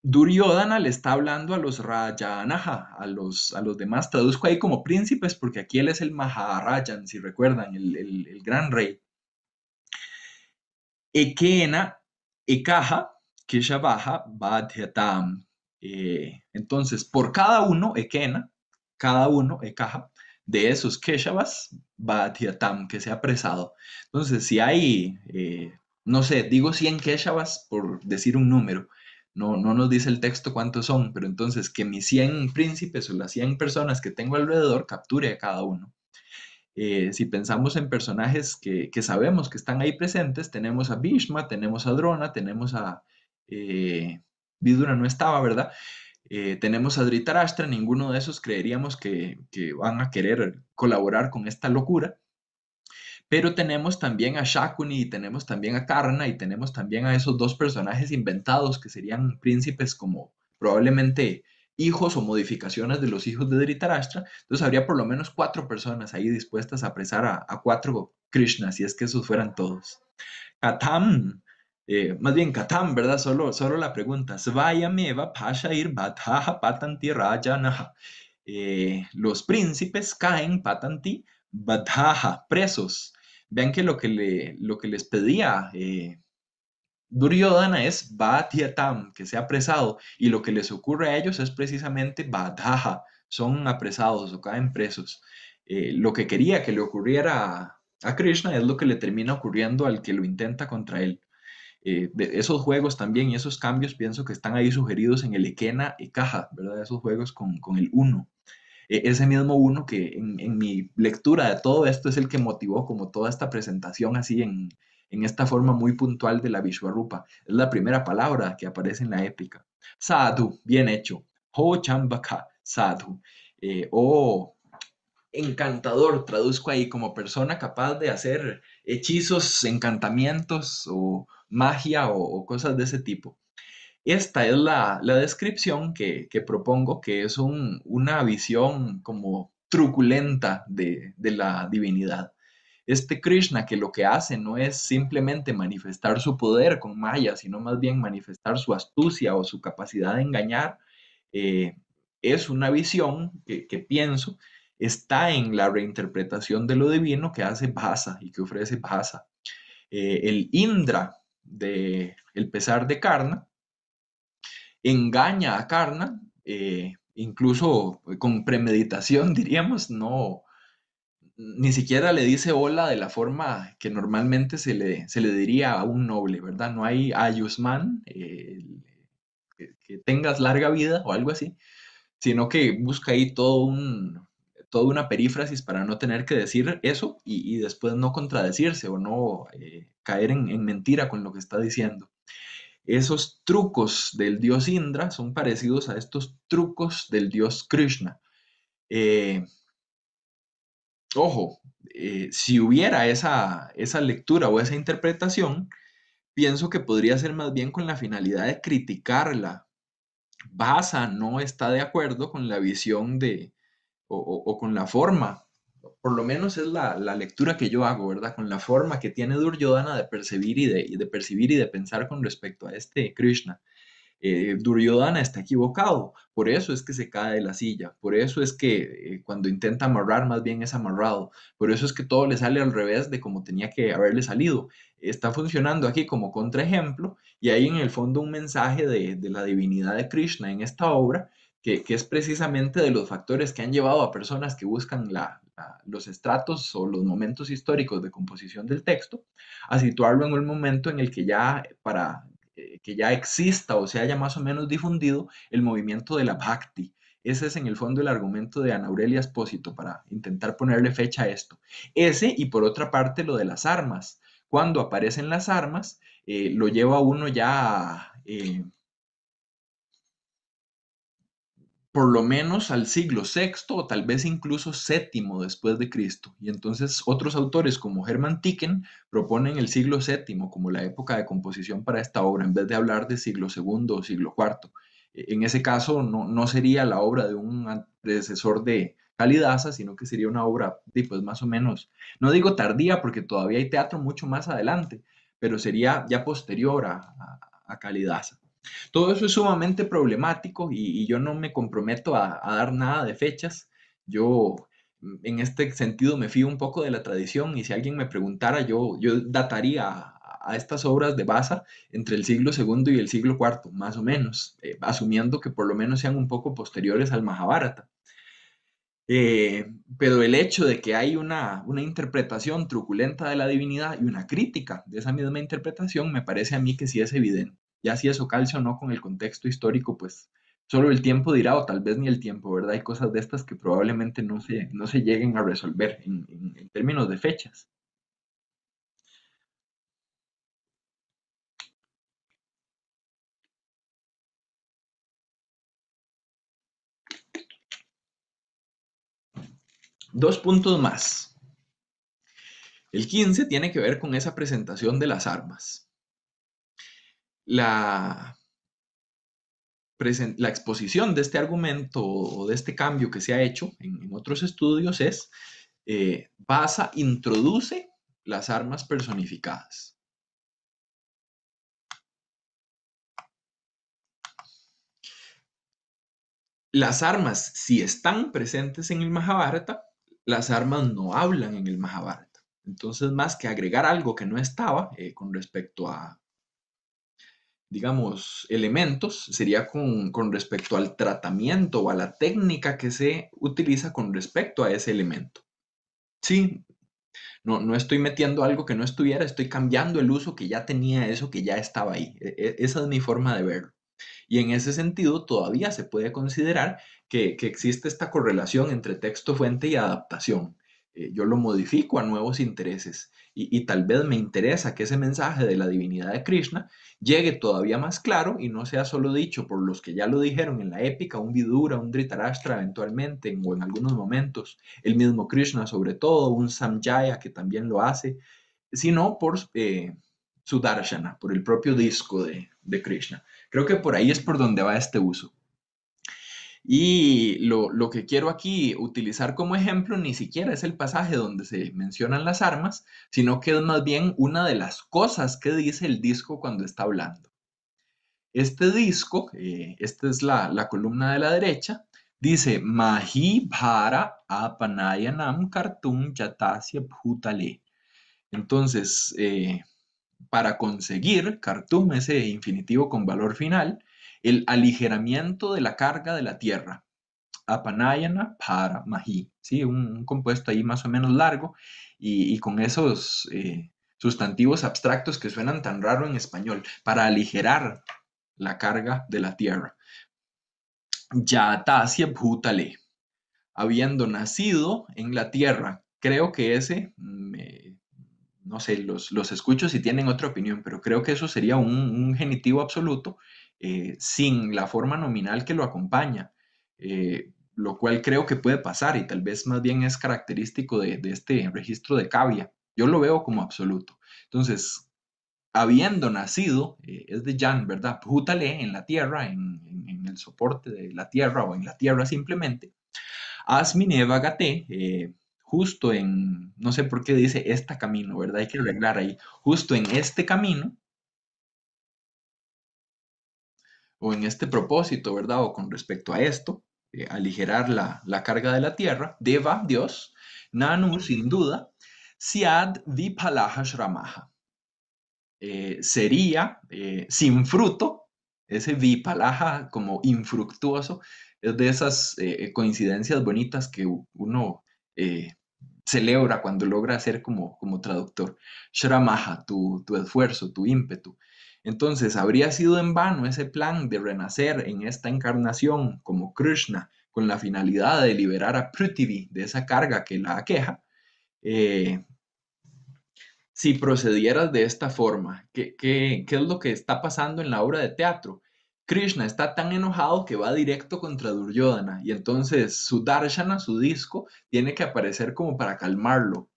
Duryodhana le está hablando a los rayanaja a los, a los demás. Traduzco ahí como príncipes porque aquí él es el Maharajan, si recuerdan, el, el gran rey. Ekena Ekaja, Keshabaja, baja eh, entonces, por cada uno, Ekena, cada uno, Ekaja, de esos Keshavas, Badhyatam, que ha apresado. Entonces, si hay, eh, no sé, digo 100 Keshavas por decir un número, no, no nos dice el texto cuántos son, pero entonces que mis 100 príncipes o las 100 personas que tengo alrededor capture a cada uno. Eh, si pensamos en personajes que, sabemos que están ahí presentes, tenemos a Bhishma, tenemos a Drona, tenemos a... Eh, Vidura no estaba, ¿verdad? Eh, tenemos a Dhritarashtra, ninguno de esos creeríamos que, van a querer colaborar con esta locura. Pero tenemos también a Shakuni, tenemos también a Karna, y tenemos también a esos dos personajes inventados que serían príncipes como probablemente hijos o modificaciones de los hijos de Dhritarashtra, entonces habría por lo menos cuatro personas ahí dispuestas a apresar a, cuatro Krishna, si es que esos fueran todos. Katam, eh, más bien Katam, ¿verdad? Solo, solo la pregunta. Svayameva Pashair Bataha Patanti Rajanaha. Eh, los príncipes caen Patanti Bataha, presos. Vean que lo que, le, lo que les pedía eh, Duryodhana es Yatam, que ha apresado, y lo que les ocurre a ellos es precisamente Badaha, son apresados o caen presos. Eh, lo que quería que le ocurriera a, Krishna es lo que le termina ocurriendo al que lo intenta contra él. Eh, esos juegos también y esos cambios pienso que están ahí sugeridos en el Ekena y Caja, ¿verdad? Esos juegos con, el uno. E, ese mismo uno que en mi lectura de todo esto es el que motivó como toda esta presentación así en, en esta forma muy puntual de la Vishwarupa. Es la primera palabra que aparece en la épica. Sadhu, bien hecho. Ho Chambaka, sadhu. Eh, o encantador, traduzco ahí como persona capaz de hacer hechizos, encantamientos o magia o, cosas de ese tipo. Esta es la, descripción que, propongo, que es una visión como truculenta de, de la divinidad este Krishna que lo que hace no es simplemente manifestar su poder con Maya, sino más bien manifestar su astucia o su capacidad de engañar, eh, es una visión que, pienso está en la reinterpretación de lo divino que hace Bhasa y que ofrece Bhasa. Eh, el Indra de el pesar de Karna engaña a Karna, eh, incluso con premeditación diríamos, no, ni siquiera le dice hola de la forma que normalmente se le, se le diría a un noble, ¿verdad? No hay ayusman, eh, eh, que, tengas larga vida o algo así, sino que busca ahí todo un, toda una perífrasis para no tener que decir eso y, después no contradecirse o no eh, caer en, en mentira con lo que está diciendo. Esos trucos del dios Indra son parecidos a estos trucos del dios Krishna. Eh, ojo, eh, si hubiera esa, lectura o esa interpretación, pienso que podría ser más bien con la finalidad de criticarla. Baza no está de acuerdo con la visión de, o, con la forma, por lo menos es la, lectura que yo hago, ¿verdad? Con la forma que tiene Duryodhana de percibir y de percibir y de pensar con respecto a este Krishna eh, Duryodhana está equivocado, por eso es que se cae de la silla, por eso es que eh, cuando intenta amarrar más bien es amarrado, por eso es que todo le sale al revés de como tenía que haberle salido. Está funcionando aquí como contraejemplo y hay en el fondo un mensaje de, la divinidad de Krishna en esta obra que, es precisamente de los factores que han llevado a personas que buscan la, los estratos o los momentos históricos de composición del texto a situarlo en un momento en el que ya para eh, que ya exista o se haya más o menos difundido el movimiento de la Bhakti. Ese es en el fondo el argumento de Ana Aurelia Espósito para intentar ponerle fecha a esto. Ese y por otra parte lo de las armas. Cuando aparecen las armas, eh, lo lleva uno ya a, eh, por lo menos al siglo VI o tal vez incluso VII después de Cristo. Y entonces otros autores como Hermann Ticken proponen el siglo VII como la época de composición para esta obra, en vez de hablar de siglo II o siglo IV. E, en ese caso no, sería la obra de un antecesor de Calidasa, sino que sería una obra pues más o menos, no digo tardía porque todavía hay teatro mucho más adelante, pero sería ya posterior a, a Calidasa. Todo eso es sumamente problemático y, yo no me comprometo a, dar nada de fechas. Yo mm, en este sentido me fío un poco de la tradición y si alguien me preguntara, yo, yo dataría a, estas obras de Baza entre el siglo II y el siglo IV, más o menos, eh, asumiendo que por lo menos sean un poco posteriores al Mahabharata. Eh, pero el hecho de que hay una, una, interpretación truculenta de la divinidad y una crítica de esa misma interpretación me parece a mí que sí es evidente. Ya si eso calce o no con el contexto histórico, pues solo el tiempo dirá, o tal vez ni el tiempo, ¿verdad? Hay cosas de estas que probablemente no se, no se lleguen a resolver en términos de fechas. Dos puntos más. El 15 tiene que ver con esa presentación de las armas la, la exposición de este argumento o de este cambio que se ha hecho en, otros estudios es eh, introduce las armas personificadas. Las armas, si están presentes en el Mahabharata, las armas no hablan en el Mahabharata. Entonces, más que agregar algo que no estaba eh, con respecto a, digamos, elementos sería con, respecto al tratamiento o a la técnica que se utiliza con respecto a ese elemento. Sí, no, no estoy metiendo algo que no estuviera, estoy cambiando el uso que ya tenía eso que ya estaba ahí. E, e, esa es mi forma de verlo. Y en ese sentido todavía se puede considerar que, existe esta correlación entre texto, fuente y adaptación. Eh, yo lo modifico a nuevos intereses y, tal vez me interesa que ese mensaje de la divinidad de Krishna llegue todavía más claro y no sea solo dicho por los que ya lo dijeron en la épica, un Vidura, un Dhritarashtra eventualmente o en algunos momentos, el mismo Krishna sobre todo, un Samjaya que también lo hace, sino por eh, Sudarsana, darshana por el propio disco de, de Krishna. Creo que por ahí es por donde va este uso. Y lo, que quiero aquí utilizar como ejemplo ni siquiera es el pasaje donde se mencionan las armas, sino que es más bien una de las cosas que dice el disco cuando está hablando. Este disco, eh, esta es la, columna de la derecha, dice Mahi Bhara Apanayanam Kartum Yatasya Bhutale. Entonces, eh, para conseguir Kartum, ese infinitivo con valor final, el aligeramiento de la carga de la Tierra. Apanayana para maji. ¿sí? Un, compuesto ahí más o menos largo y, con esos eh, sustantivos abstractos que suenan tan raro en español, para aligerar la carga de la tierra. Yatasya Bhutale, habiendo nacido en la tierra, creo que ese, mm, eh, no sé, los, escucho si tienen otra opinión, pero creo que eso sería un genitivo absoluto eh, sin la forma nominal que lo acompaña, eh, lo cual creo que puede pasar y tal vez más bien es característico de, este registro de cavia. Yo lo veo como absoluto. Entonces, habiendo nacido, eh, es de Jan, ¿verdad? Jútale en la tierra, en, el soporte de la tierra o en la tierra simplemente. Asmineva Gate, justo en, no sé por qué dice este camino, ¿verdad? Hay que arreglar ahí, justo en este camino, o en este propósito, ¿verdad? O con respecto a esto, eh, aligerar la, carga de la tierra, Deva, Dios, Nanu, sin duda, Siad Vipalaha Shramaha. Eh, sería eh, sin fruto, ese Vipalaha como infructuoso, es de esas coincidencias bonitas que uno celebra cuando logra hacer como, como traductor. Shramaha, tu esfuerzo, tu ímpetu. Entonces, ¿habría sido en vano ese plan de renacer en esta encarnación como Krishna con la finalidad de liberar a Prithvi de esa carga que la aqueja? Eh, si procedieras de esta forma, ¿qué, es lo que está pasando en la obra de teatro? Krishna está tan enojado que va directo contra Duryodhana y entonces su darshana, su disco, tiene que aparecer como para calmarlo.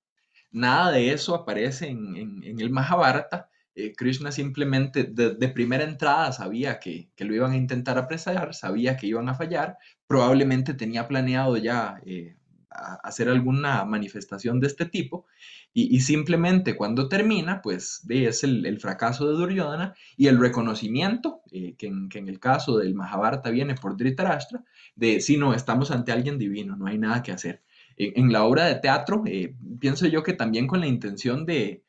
Nada de eso aparece en, en el Mahabharata eh, Krishna simplemente de, primera entrada sabía que, lo iban a intentar apresar, sabía que iban a fallar, probablemente tenía planeado ya eh, hacer alguna manifestación de este tipo y, simplemente cuando termina, pues es el, fracaso de Duryodhana y el reconocimiento, eh, que, en, el caso del Mahabharata viene por Dhritarashtra, de si no, estamos ante alguien divino, no hay nada que hacer. en la obra de teatro, pienso yo que también con la intención de,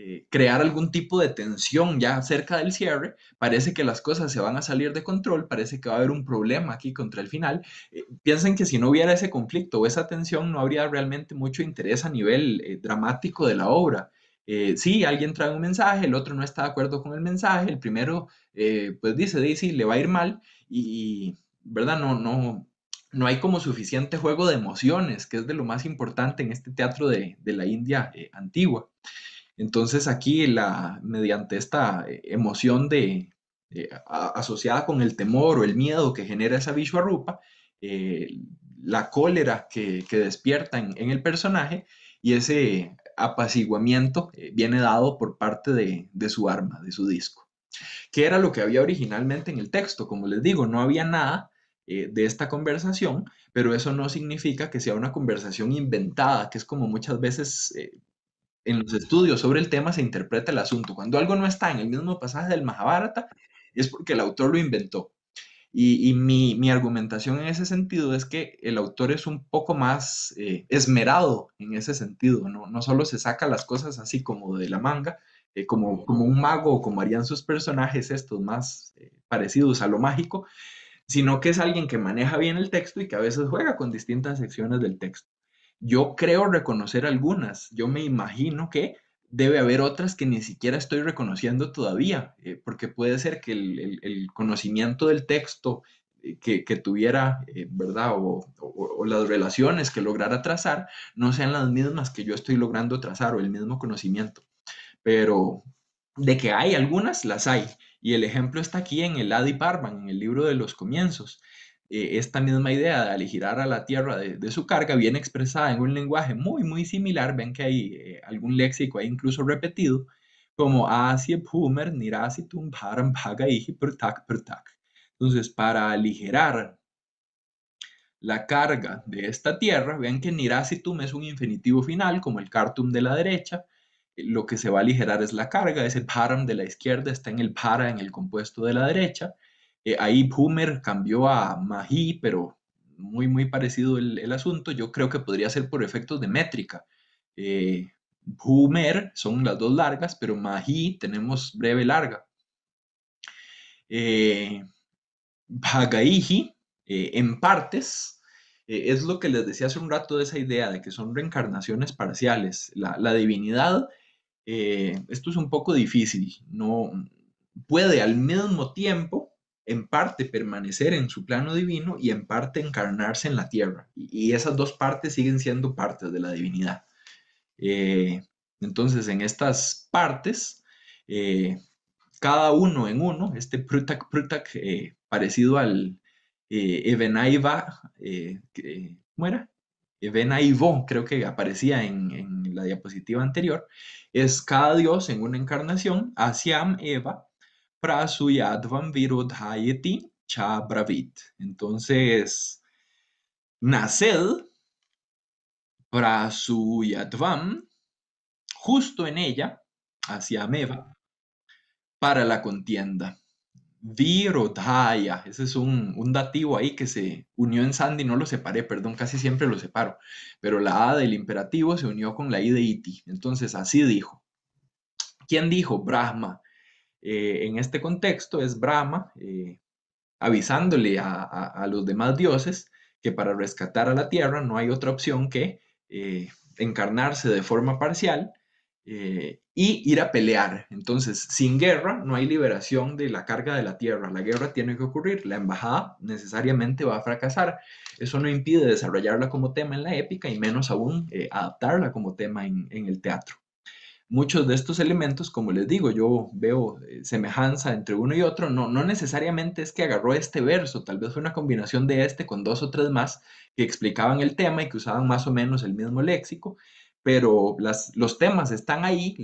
eh, crear algún tipo de tensión ya cerca del cierre, parece que las cosas se van a salir de control, parece que va a haber un problema aquí contra el final. Eh, piensen que si no hubiera ese conflicto o esa tensión, no habría realmente mucho interés a nivel eh, dramático de la obra. sí, alguien trae un mensaje, el otro no está de acuerdo con el mensaje, el primero pues dice, dice, le va a ir mal y, ¿verdad? No, no, no hay como suficiente juego de emociones, que es de lo más importante en este teatro de, de la India antigua. Entonces aquí la, mediante esta eh, emoción de, eh, asociada con el temor o el miedo que genera esa bichuarrupa, eh, la cólera que, que despierta en, el personaje y ese apaciguamiento viene dado por parte de, su arma, de su disco, que era lo que había originalmente en el texto. Como les digo, no había nada de esta conversación, pero eso no significa que sea una conversación inventada, que es como muchas veces en los estudios sobre el tema se interpreta el asunto. Cuando algo no está en el mismo pasaje del Mahabharata, es porque el autor lo inventó. Y, mi, argumentación en ese sentido es que el autor es un poco más eh, esmerado en ese sentido, ¿no? solo se saca las cosas así como de la manga, eh, como, como un mago o como harían sus personajes estos más eh, parecidos a lo mágico, sino que es alguien que maneja bien el texto y que a veces juega con distintas secciones del texto. Yo creo reconocer algunas, yo me imagino que debe haber otras que ni siquiera estoy reconociendo todavía, eh, porque puede ser que el, conocimiento del texto eh, que, tuviera, eh, ¿verdad? O, las relaciones que lograra trazar no sean las mismas que yo estoy logrando trazar o el mismo conocimiento. Pero de que hay algunas, las hay. Y el ejemplo está aquí en el Adi Parman, en el libro de los comienzos. Eh, esta misma idea de aligerar a la Tierra de, su carga viene expresada en un lenguaje muy, muy similar. Ven que hay eh, algún léxico ahí incluso repetido, como Asie Pumer Nirasitum Bharam Bhagaihi Purtak Purtak. Entonces, para aligerar la carga de esta tierra, ven que Nirasitum es un infinitivo final, como el Kartum de la derecha. Eh, lo que se va a aligerar es la carga, es el de la izquierda, está en el para en el compuesto de la derecha. Eh, ahí Pumer cambió a Mahi, pero muy, muy parecido el, asunto. Yo creo que podría ser por efectos de métrica. Eh, son las dos largas, pero Mahi tenemos breve larga. Eh, eh en partes, eh, es lo que les decía hace un rato de esa idea de que son reencarnaciones parciales. La, divinidad, esto es un poco difícil, no puede al mismo tiempo en parte permanecer en su plano divino y en parte encarnarse en la tierra. Y, esas dos partes siguen siendo partes de la divinidad. Eh, entonces, en estas partes, eh, cada uno en uno, este Prutak Prutak, eh, parecido al Ebenaiva, ¿cómo era? creo que aparecía en, en, la diapositiva anterior, es cada dios en una encarnación, Asiam, Eva, prasuyadvam virodhayeti cha bravit. Entonces, naced prasuyadvam justo en ella, hacia Meva, para la contienda. Virodhaya, ese es un, un, dativo ahí que se unió en Sandy, no lo separé, perdón, casi siempre lo separo, pero la A del imperativo se unió con la I de Iti. Entonces, así dijo. ¿Quién dijo? Brahma, eh, en este contexto es Brahma eh, avisándole a, los demás dioses que para rescatar a la tierra no hay otra opción que eh, encarnarse de forma parcial y ir a pelear. Entonces, sin guerra no hay liberación de la carga de la tierra. La guerra tiene que ocurrir. La embajada necesariamente va a fracasar. Eso no impide desarrollarla como tema en la épica y menos aún adaptarla como tema en el teatro muchos de estos elementos, como les digo, yo veo eh, semejanza entre uno y otro, no, necesariamente es que agarró este verso, tal vez fue una combinación de este con dos o tres más que explicaban el tema y que usaban más o menos el mismo léxico, pero los temas están ahí,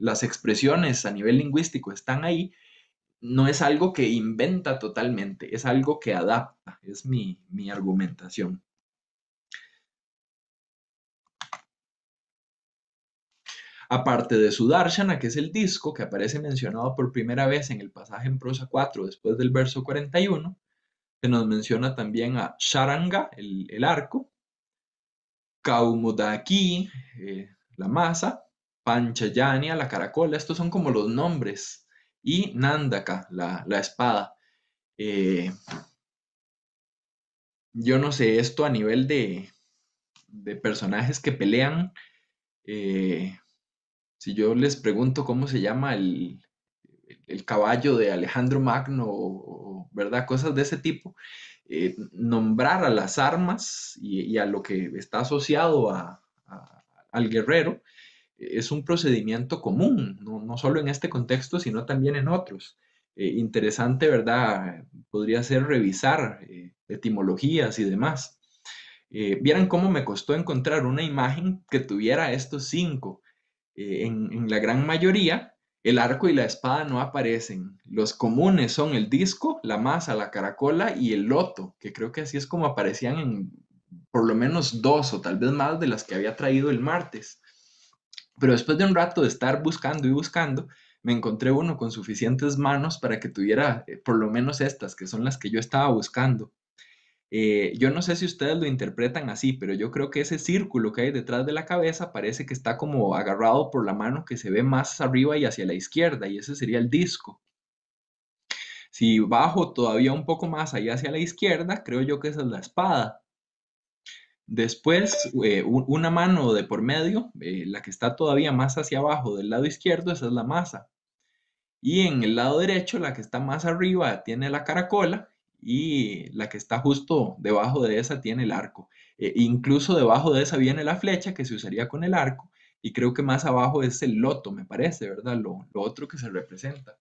las expresiones a nivel lingüístico están ahí, no es algo que inventa totalmente, es algo que adapta, es mi argumentación. Aparte de su que es el disco que aparece mencionado por primera vez en el pasaje en prosa 4 después del verso 41, se nos menciona también a Sharanga, el, arco, Kaumudaki, eh, la masa, Panchayania, la caracola, estos son como los nombres, y Nandaka, la, la espada. Eh, yo no sé, esto a nivel de, de personajes que pelean, eh, si yo les pregunto cómo se llama el, caballo de Alejandro Magno, o, ¿verdad? Cosas de ese tipo. Eh, nombrar a las armas y, a lo que está asociado al guerrero eh, es un procedimiento común, no, solo en este contexto, sino también en otros. Eh, interesante, ¿verdad? Podría ser revisar etimologías y demás. Vieran cómo me costó encontrar una imagen que tuviera estos cinco eh, en, la gran mayoría, el arco y la espada no aparecen. Los comunes son el disco, la masa, la caracola y el loto, que creo que así es como aparecían en por lo menos dos o tal vez más de las que había traído el martes. Pero después de un rato de estar buscando y buscando, me encontré uno con suficientes manos para que tuviera eh, por lo menos estas, que son las que yo estaba buscando. Eh, yo no sé si ustedes lo interpretan así, pero yo creo que ese círculo que hay detrás de la cabeza parece que está como agarrado por la mano que se ve más arriba y hacia la izquierda, y ese sería el disco. Si bajo todavía un poco más allá hacia la izquierda, creo yo que esa es la espada. Después, eh, una mano de por medio, eh, la que está todavía más hacia abajo del lado izquierdo, esa es la masa. Y en el lado derecho, la que está más arriba, tiene la caracola y la que está justo debajo de esa tiene el arco. Eh, incluso debajo de esa viene la flecha que se usaría con el arco y creo que más abajo es el loto, me parece, ¿verdad? Lo, otro que se representa.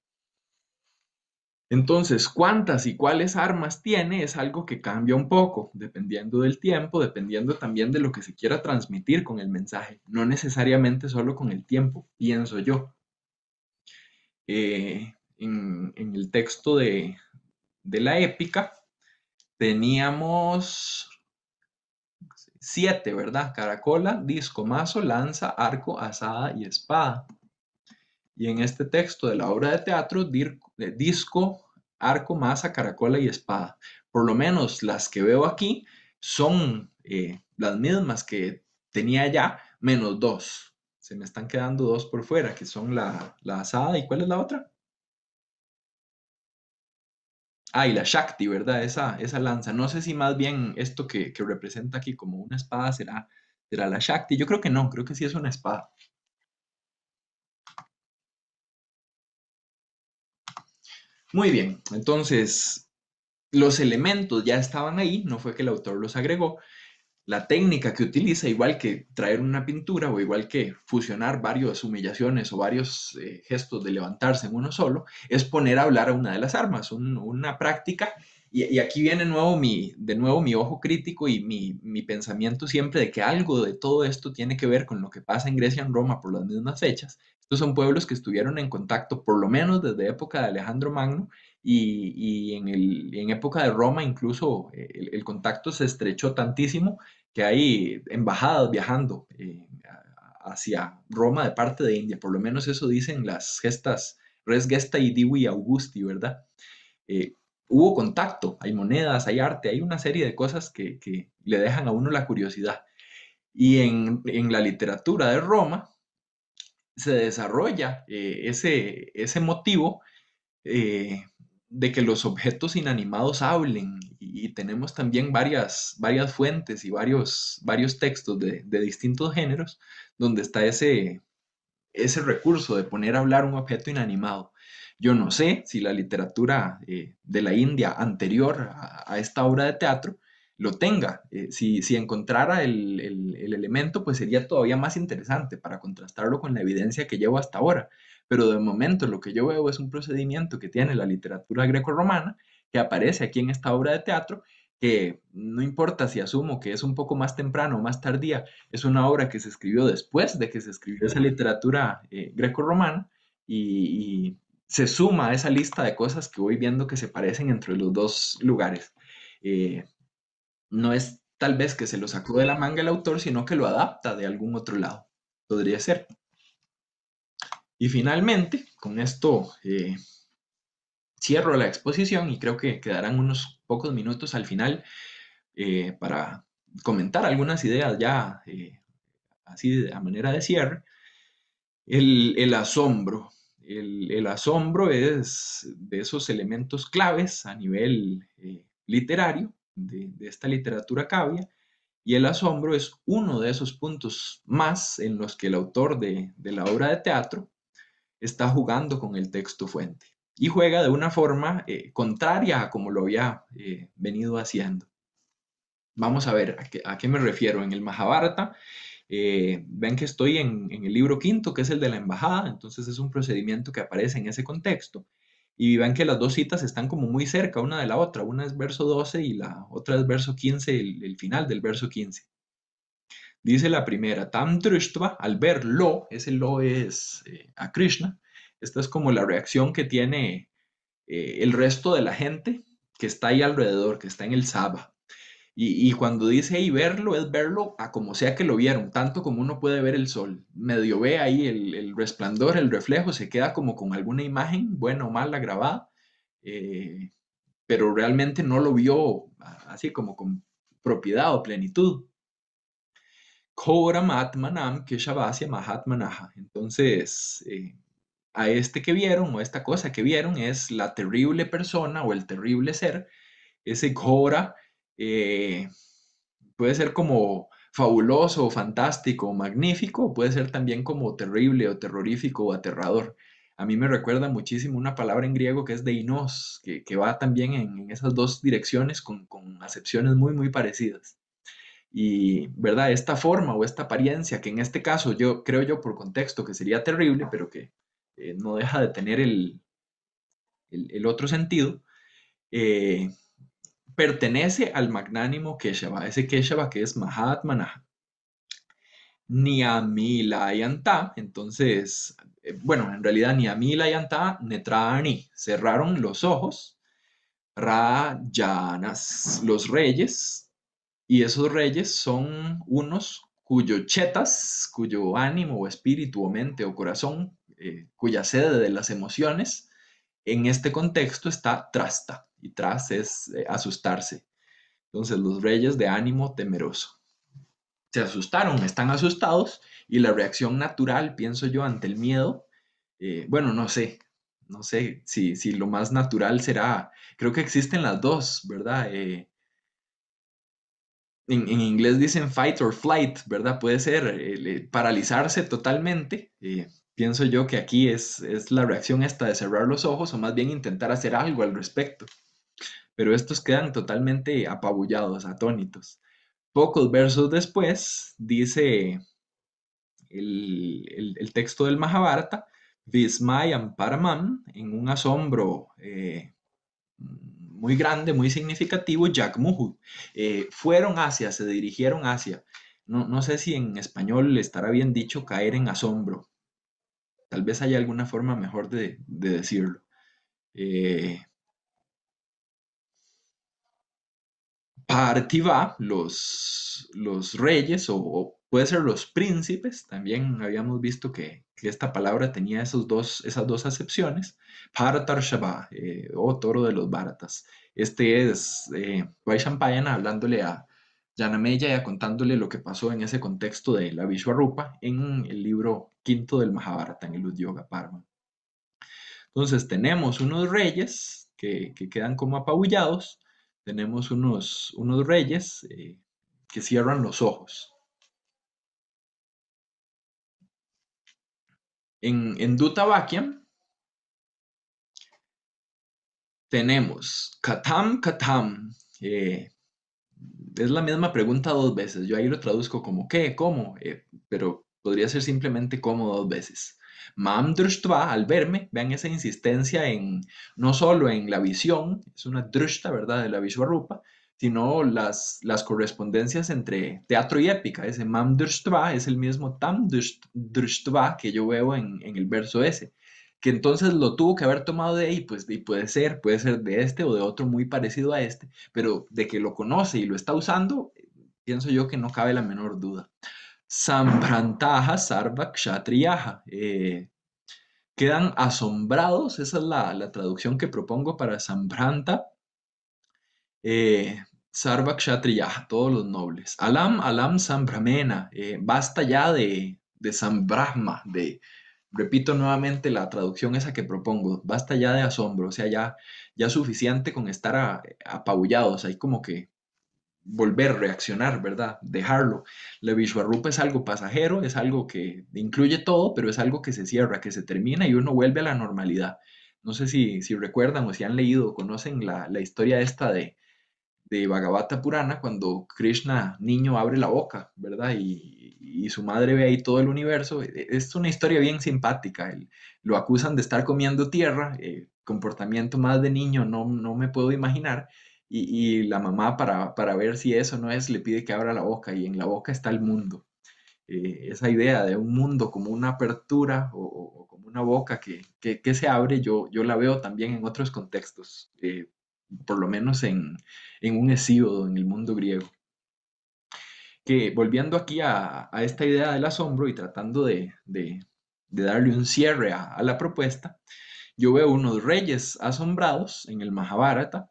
Entonces, cuántas y cuáles armas tiene es algo que cambia un poco, dependiendo del tiempo, dependiendo también de lo que se quiera transmitir con el mensaje, no necesariamente solo con el tiempo, pienso yo. Eh, en, el texto de, de la épica, teníamos siete, ¿verdad? Caracola, disco, mazo, lanza, arco, asada y espada. Y en este texto de la obra de teatro, eh, disco, arco, maza, caracola y espada. Por lo menos las que veo aquí son eh, las mismas que tenía ya, menos dos. Se me están quedando dos por fuera, que son la, la asada y cuál es la otra? Ah, y la Shakti, ¿verdad? Esa, esa lanza. No sé si más bien esto que, representa aquí como una espada será, será la Shakti. Yo creo que no, creo que sí es una espada. Muy bien, entonces los elementos ya estaban ahí, no fue que el autor los agregó, la técnica que utiliza, igual que traer una pintura o igual que fusionar varias humillaciones o varios eh, gestos de levantarse en uno solo, es poner a hablar a una de las armas, una práctica. Y, aquí viene nuevo mi, de nuevo mi ojo crítico y mi, mi, pensamiento siempre de que algo de todo esto tiene que ver con lo que pasa en Grecia y en Roma por las mismas fechas. Estos son pueblos que estuvieron en contacto por lo menos desde época de Alejandro Magno y, y en, el, en, época de Roma incluso eh, el, contacto se estrechó tantísimo que hay embajadas viajando eh, hacia Roma de parte de India, por lo menos eso dicen las gestas, Res Gesta y diwi Augusti, ¿verdad? Eh, hubo contacto, hay monedas, hay arte, hay una serie de cosas que, que le dejan a uno la curiosidad. Y en, en la literatura de Roma se desarrolla ese, ese motivo de que los objetos inanimados hablen y, tenemos también varias, varias fuentes y varios, varios textos de, distintos géneros donde está ese, ese recurso de poner a hablar un objeto inanimado. Yo no sé si la literatura eh, de la India anterior a, esta obra de teatro lo tenga. Eh, si, si, encontrara el elemento, pues sería todavía más interesante para contrastarlo con la evidencia que llevo hasta ahora. Pero de momento lo que yo veo es un procedimiento que tiene la literatura greco romana que aparece aquí en esta obra de teatro, que no importa si asumo que es un poco más temprano o más tardía, es una obra que se escribió después de que se escribió esa literatura eh, greco romana y, se suma a esa lista de cosas que voy viendo que se parecen entre los dos lugares. Eh, no es tal vez que se lo sacó de la manga el autor, sino que lo adapta de algún otro lado. Podría ser. Y finalmente, con esto eh, cierro la exposición y creo que quedarán unos pocos minutos al final eh, para comentar algunas ideas ya eh, así de, a manera de cierre. El, el asombro. El, el, asombro es de esos elementos claves a nivel literario, de, de esta literatura cabia. y el asombro es uno de esos puntos más en los que el autor de, de, la obra de teatro está jugando con el texto fuente y juega de una forma eh, contraria a como lo había eh, venido haciendo. Vamos a ver a qué, me refiero. En el Mahabharata, eh, ven que estoy en, el libro quinto, que es el de la embajada, entonces es un procedimiento que aparece en ese contexto. Y ven que las dos citas están como muy cerca una de la otra. Una es verso 12 y la otra es verso 15, el final del verso 15. Dice la primera, Tam Drishtva, al verlo ese lo es eh, a Krishna, esta es como la reacción que tiene eh, el resto de la gente que está ahí alrededor, que está en el Saba. Y, cuando dice y verlo, es verlo a como sea que lo vieron, tanto como uno puede ver el sol. Medio ve ahí el, resplandor, el reflejo, se queda como con alguna imagen, buena o mala, grabada, eh, pero realmente no lo vio así como con propiedad o plenitud. Keshavasya Entonces, eh, a este que vieron o esta cosa que vieron es la terrible persona o el terrible ser. Ese Kora eh, puede ser como fabuloso, fantástico, magnífico, puede ser también como terrible o terrorífico o aterrador. A mí me recuerda muchísimo una palabra en griego que es deinos, que, que va también en, esas dos direcciones con acepciones muy, muy parecidas. Y, ¿verdad? Esta forma o esta apariencia, que en este caso yo creo yo por contexto que sería terrible, pero que eh, no deja de tener el, otro sentido, eh, pertenece al magnánimo Keshava, ese Keshava que es Ni Mahatmana. yantá, entonces, eh, bueno, en realidad ni a yanta, Netraani, cerraron los ojos, Rayanas, los reyes, y esos reyes son unos cuyo chetas, cuyo ánimo o espíritu o mente o corazón, eh, cuya sede de las emociones, en este contexto está trasta, y tras es eh, asustarse. Entonces los reyes de ánimo temeroso. Se asustaron, están asustados y la reacción natural, pienso yo, ante el miedo, eh, bueno, no sé, no sé si, si, lo más natural será, creo que existen las dos, ¿verdad? en, inglés dicen fight or flight, ¿verdad? Puede ser paralizarse totalmente. pienso yo que aquí es, es la reacción esta de cerrar los ojos o más bien intentar hacer algo al respecto. Pero estos quedan totalmente apabullados, atónitos. Pocos versos después dice el, el, texto del Mahabharata, "Vismayam Paramam, en un asombro eh, muy grande, muy significativo, Jack eh, fueron hacia, se dirigieron hacia. No, sé si en español le estará bien dicho caer en asombro. Tal vez haya alguna forma mejor de, decirlo. Eh, Partiva, los, los reyes o Puede ser los príncipes, también habíamos visto que, esta palabra tenía esos dos, esas dos acepciones. paratarshava, eh, o toro de los Bharatas. Este es eh, Vaishampayana hablándole a y contándole lo que pasó en ese contexto de la Vishwarupa en el libro quinto del Mahabharata, en el yoga Parma. Entonces tenemos unos reyes que, quedan como apabullados, tenemos unos, unos reyes eh, que cierran los ojos. en, en tenemos Katam Katam. es la misma pregunta dos veces. Yo ahí lo traduzco como ¿qué? ¿Cómo? Eh, pero podría ser simplemente cómo dos veces. Mam drushtva, al verme, vean esa insistencia en no solo en la visión, es una drushta, ¿verdad?, de la Vishwarupa, sino las, las correspondencias entre teatro y épica. Ese Mam es el mismo Tam Drstva que yo veo en, el verso ese, que entonces lo tuvo que haber tomado de ahí, pues y puede ser, puede ser de este o de otro muy parecido a este, pero de que lo conoce y lo está usando, pienso yo que no cabe la menor duda. Sambrantaja Sarva Kshatriyaja. Eh, quedan asombrados, esa es la, la traducción que propongo para Sambranta, eh, Sarva todos los nobles. Alam, Alam Sambramena, eh, basta ya de, de Sambrahma, de, repito nuevamente la traducción esa que propongo, basta ya de asombro, o sea, ya, ya suficiente con estar apabullados, hay como que volver, reaccionar, ¿verdad? Dejarlo. La Vishwarupa es algo pasajero, es algo que incluye todo, pero es algo que se cierra, que se termina y uno vuelve a la normalidad. No sé si, recuerdan o si han leído o conocen la, la historia esta de, de Bhagavata Purana, cuando Krishna, niño, abre la boca, ¿verdad? Y, su madre ve ahí todo el universo. E, es una historia bien simpática. lo acusan de estar comiendo tierra, eh, comportamiento más de niño, no, me puedo imaginar. Y, la mamá, para, ver si eso no es, le pide que abra la boca y en la boca está el mundo. Eh, esa idea de un mundo como una apertura o, como una boca que, se abre, yo, yo la veo también en otros contextos. Eh, por lo menos en, un Hesíodo, en el mundo griego. Que volviendo aquí a, esta idea del asombro y tratando de, darle un cierre a la propuesta, yo veo unos reyes asombrados en el Mahabharata,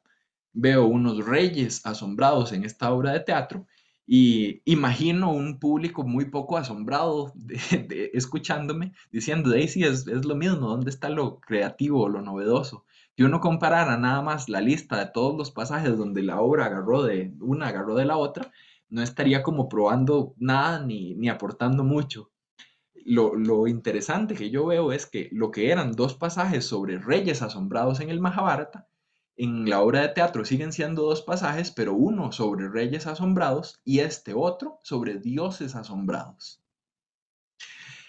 veo unos reyes asombrados en esta obra de teatro y imagino un público muy poco asombrado de, escuchándome diciendo, Daisy, es, es lo mismo, ¿dónde está lo creativo, lo novedoso? Si uno comparara nada más la lista de todos los pasajes donde la obra agarró de una, agarró de la otra, no estaría como probando nada ni, aportando mucho. Lo, lo, interesante que yo veo es que lo que eran dos pasajes sobre reyes asombrados en el Mahabharata en la obra de teatro siguen siendo dos pasajes, pero uno sobre reyes asombrados y este otro sobre dioses asombrados.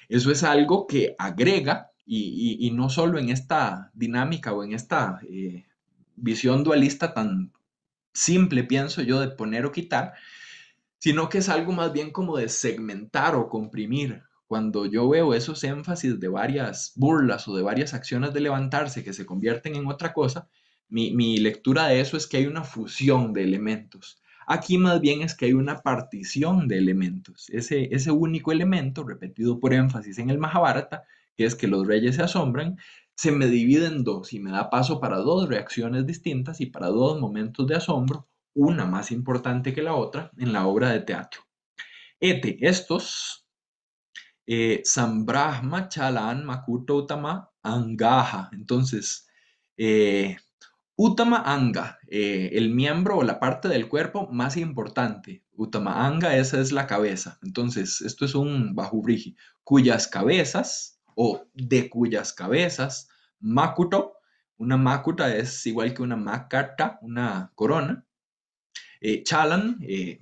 Eso es algo que agrega, y, no solo en esta dinámica o en esta eh, visión dualista tan simple, pienso yo, de poner o quitar, sino que es algo más bien como de segmentar o comprimir cuando yo veo esos énfasis de varias burlas o de varias acciones de levantarse que se convierten en otra cosa, mi, lectura de eso es que hay una fusión de elementos. Aquí más bien es que hay una partición de elementos. Ese, ese único elemento, repetido por énfasis en el Mahabharata, que es que los reyes se asombran, se me divide en dos y me da paso para dos reacciones distintas y para dos momentos de asombro, una más importante que la otra, en la obra de teatro. estos, eh, Sambrahma, Chalan, Utama, Angaha. Entonces, eh, Utama Anga, eh, el miembro o la parte del cuerpo más importante. Utama Anga, esa es la cabeza. Entonces, esto es un Bajubriji, cuyas cabezas o de cuyas cabezas, Makuto, una Makuta es igual que una Makata, una corona. Eh, chalan, eh,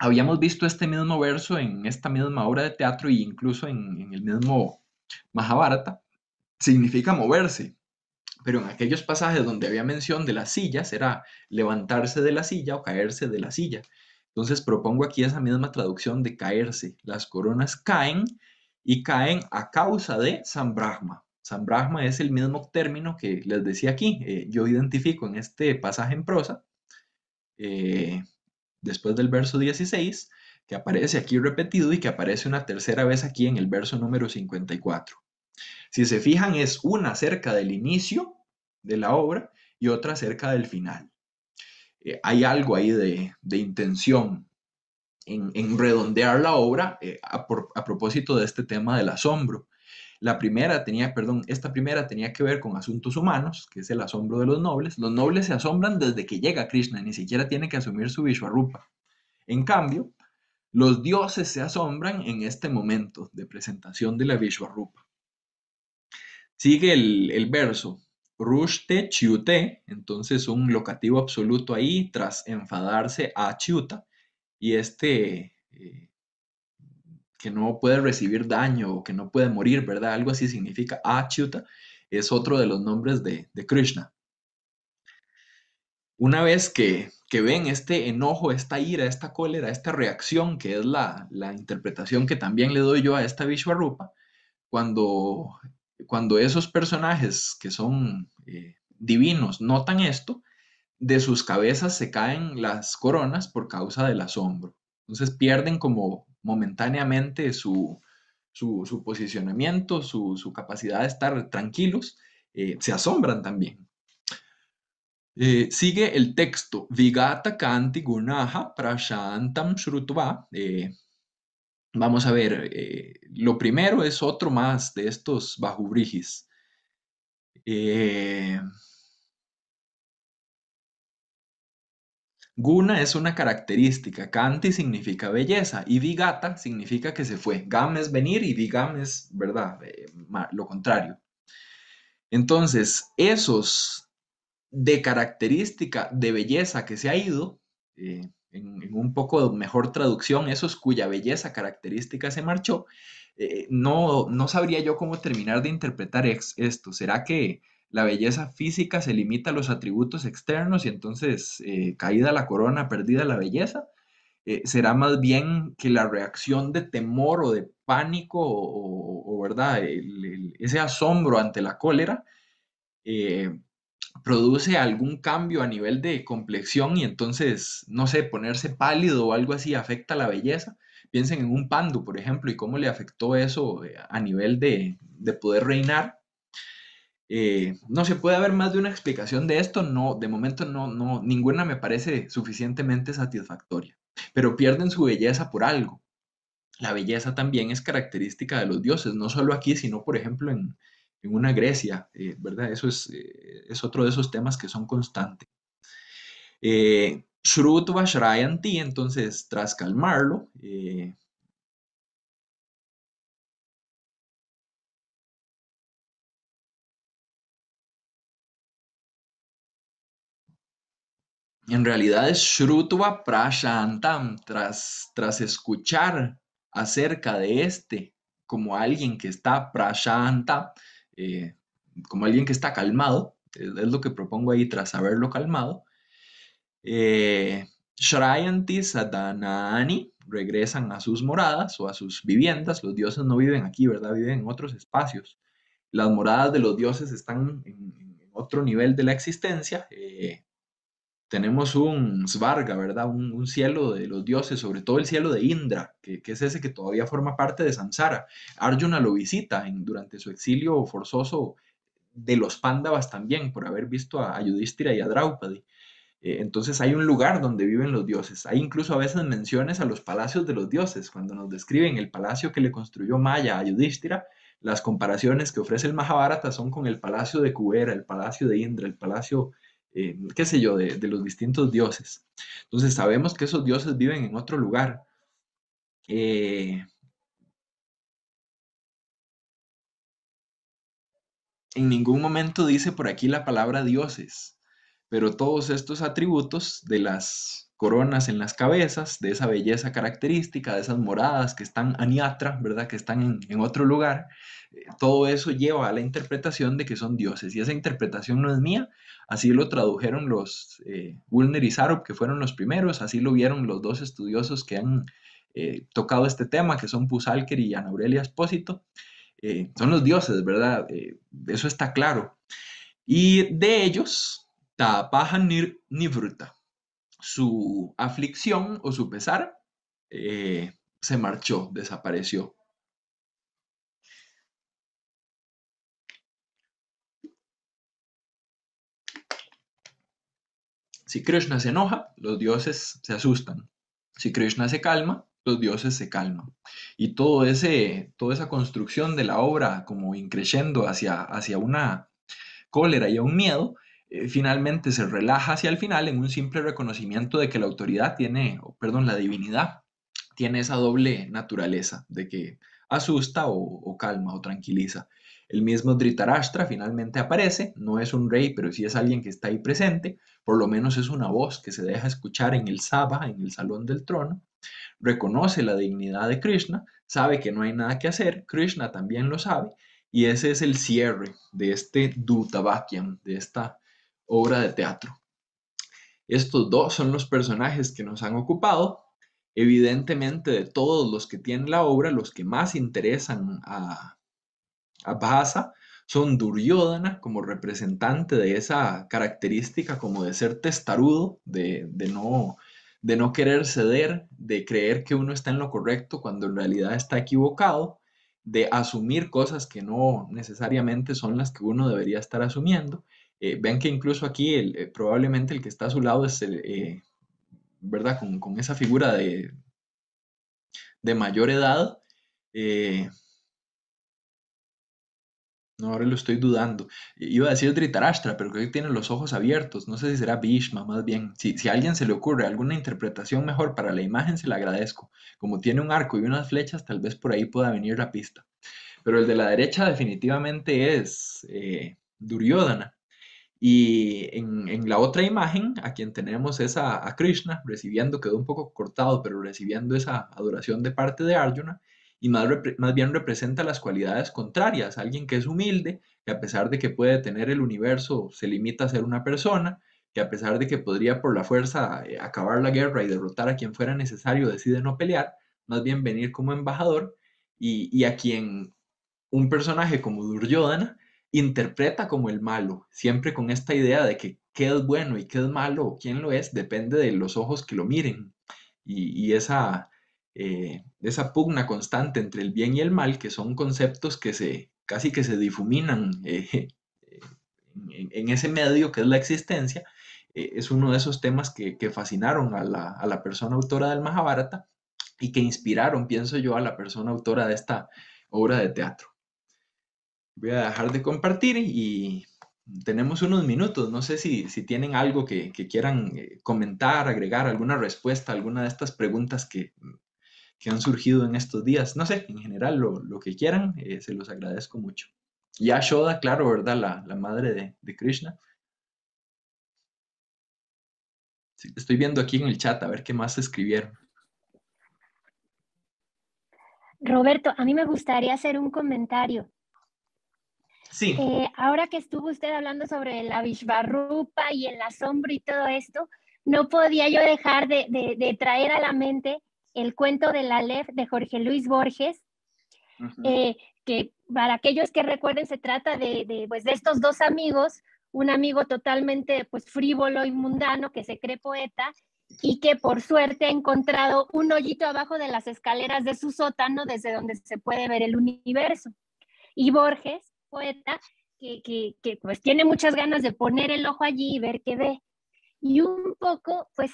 habíamos visto este mismo verso en esta misma obra de teatro e incluso en, en el mismo Mahabharata, significa moverse pero en aquellos pasajes donde había mención de las sillas era levantarse de la silla o caerse de la silla. Entonces propongo aquí esa misma traducción de caerse. Las coronas caen y caen a causa de San Brahma. San Brahma es el mismo término que les decía aquí. Eh, yo identifico en este pasaje en prosa, eh, después del verso 16, que aparece aquí repetido y que aparece una tercera vez aquí en el verso número 54. Si se fijan, es una cerca del inicio de la obra y otra cerca del final. Eh, hay algo ahí de, intención en, redondear la obra eh, a, propósito de este tema del asombro. La primera tenía, perdón, esta primera tenía que ver con asuntos humanos, que es el asombro de los nobles. Los nobles se asombran desde que llega Krishna, ni siquiera tiene que asumir su Vishwarupa. En cambio, los dioses se asombran en este momento de presentación de la Vishwarupa. Sigue el, el verso. Rushte chiute, entonces un locativo absoluto ahí tras enfadarse a chiuta. Y este eh, que no puede recibir daño o que no puede morir, ¿verdad? Algo así significa a chiuta. Es otro de los nombres de, Krishna. Una vez que, ven este enojo, esta ira, esta cólera, esta reacción, que es la, la interpretación que también le doy yo a esta Vishwarupa, cuando cuando esos personajes que son eh, divinos notan esto, de sus cabezas se caen las coronas por causa del asombro. Entonces pierden como momentáneamente su, su, posicionamiento, su, capacidad de estar tranquilos, eh, se asombran también. Eh, sigue el texto, Vigata Kanti Gunaha Prashantam Shrutva, Vamos a ver, eh, lo primero es otro más de estos bajubrigis. Eh, Guna es una característica, Kanti significa belleza y Vigata significa que se fue. Gam es venir y Vigam es, ¿verdad? Eh, lo contrario. Entonces, esos de característica de belleza que se ha ido, en, un poco mejor traducción, esos cuya belleza característica se marchó, eh, no, no sabría yo cómo terminar de interpretar esto. ¿Será que la belleza física se limita a los atributos externos y entonces eh, caída la corona, perdida la belleza? Eh, será más bien que la reacción de temor o de pánico o, ¿verdad? ese asombro ante la cólera eh, produce algún cambio a nivel de complexión y entonces, no sé, ponerse pálido o algo así afecta la belleza. Piensen en un pando, por ejemplo, y cómo le afectó eso eh, a nivel de, poder reinar. Eh, no se puede haber más de una explicación de esto, no, de momento no, no, ninguna me parece suficientemente satisfactoria, pero pierden su belleza por algo. La belleza también es característica de los dioses, no solo aquí, sino por ejemplo en, en una Grecia, eh, ¿verdad? Eso eh, es, otro de esos temas que son constantes. Eh, Shrayanti, entonces, tras calmarlo, eh, en realidad es Shrutva Prashantam, tras, tras escuchar acerca de este como alguien que está prashantam, eh, como alguien que está calmado, es, lo que propongo ahí tras haberlo calmado. Eh, Shrayanti regresan a sus moradas o a sus viviendas. Los dioses no viven aquí, ¿verdad? Viven en otros espacios. Las moradas de los dioses están en, otro nivel de la existencia. Eh, tenemos un Svarga, ¿verdad? Un, cielo de los dioses, sobre todo el cielo de Indra, que, es ese que todavía forma parte de Samsara. Arjuna lo visita durante su exilio forzoso de los pándavas también, por haber visto a, Yudhishthira y a Draupadi. Eh, entonces hay un lugar donde viven los dioses. Hay incluso a veces menciones a los palacios de los dioses. Cuando nos describen el palacio que le construyó Maya a Yudhishthira, las comparaciones que ofrece el Mahabharata son con el palacio de Kubera, el palacio de Indra, el palacio eh, qué sé yo, de, los distintos dioses. Entonces sabemos que esos dioses viven en otro lugar. Eh, en ningún momento dice por aquí la palabra dioses, pero todos estos atributos de las coronas en las cabezas, de esa belleza característica, de esas moradas que están aniatra, ¿verdad? Que están en, otro lugar, eh, todo eso lleva a la interpretación de que son dioses. Y esa interpretación no es mía, Así lo tradujeron los eh, Wulner y que fueron los primeros, así lo vieron los dos estudiosos que han eh, tocado este tema, que son Pusalker y Anaurelia Aurelia Espósito. Eh, son los dioses, ¿verdad? Eh, eso está claro. Y de ellos, Tapaja Nivruta, su aflicción o su pesar se marchó, desapareció. Si Krishna se enoja, los dioses se asustan. Si Krishna se calma, los dioses se calman. Y todo ese, toda esa construcción de la obra como increyendo hacia, hacia una cólera y a un miedo, eh, finalmente se relaja hacia el final en un simple reconocimiento de que la autoridad tiene, perdón, la divinidad tiene esa doble naturaleza de que asusta o calma o tranquiliza. El mismo Dhritarashtra finalmente aparece, no es un rey, pero sí es alguien que está ahí presente, por lo menos es una voz que se deja escuchar en el Saba, en el salón del trono, reconoce la dignidad de Krishna, sabe que no hay nada que hacer, Krishna también lo sabe, y ese es el cierre de este Dutavakyam, de esta obra de teatro. Estos dos son los personajes que nos han ocupado. Evidentemente, de todos los que tienen la obra, los que más interesan a, Abhasa son Duryodhana como representante de esa característica como de ser testarudo, de, no, de no querer ceder, de creer que uno está en lo correcto cuando en realidad está equivocado, de asumir cosas que no necesariamente son las que uno debería estar asumiendo. Eh, vean que incluso aquí eh, probablemente el que está a su lado es el, eh, ¿verdad? Con, con, esa figura de, de mayor edad eh, no, ahora lo estoy dudando. Iba a decir Dhritarashtra, pero creo que tiene los ojos abiertos. No sé si será Bhishma, más bien. Si, a alguien se le ocurre alguna interpretación mejor para la imagen, se la agradezco. Como tiene un arco y unas flechas, tal vez por ahí pueda venir la pista. Pero el de la derecha definitivamente es eh, Duryodhana. Y en, la otra imagen, a quien tenemos es a, Krishna recibiendo, quedó un poco cortado, pero recibiendo esa adoración de parte de Arjuna y más, bien representa las cualidades contrarias, alguien que es humilde, que a pesar de que puede tener el universo, se limita a ser una persona, que a pesar de que podría por la fuerza eh, acabar la guerra y derrotar a quien fuera necesario, decide no pelear, más bien venir como embajador y, a quien un personaje como Duryodhana interpreta como el malo, siempre con esta idea de que qué es bueno y qué es malo o quién lo es, depende de los ojos que lo miren. Y, y esa de eh, esa pugna constante entre el bien y el mal, que son conceptos que se casi que se difuminan eh, en, ese medio que es la existencia, eh, es uno de esos temas que, que fascinaron a la, a la, persona autora del Mahabharata y que inspiraron, pienso yo, a la persona autora de esta obra de teatro. Voy a dejar de compartir y tenemos unos minutos. No sé si, si tienen algo que, que quieran comentar, agregar, alguna respuesta, alguna de estas preguntas que que han surgido en estos días. No sé, en general lo, que quieran, eh, se los agradezco mucho. Y a claro, ¿verdad? La, la madre de, Krishna. estoy viendo aquí en el chat a ver qué más escribieron. Roberto, a mí me gustaría hacer un comentario. Sí. Eh, ahora que estuvo usted hablando sobre la Vishvarupa y el asombro y todo esto, no podía yo dejar de traer a la mente el cuento de la LEF de Jorge Luis Borges, eh, que para aquellos que recuerden se trata de, pues, de estos dos amigos, un amigo totalmente pues, frívolo y mundano que se cree poeta y que por suerte ha encontrado un hoyito abajo de las escaleras de su sótano desde donde se puede ver el universo. Y Borges, poeta, que, que pues tiene muchas ganas de poner el ojo allí y ver qué ve. Y un poco, pues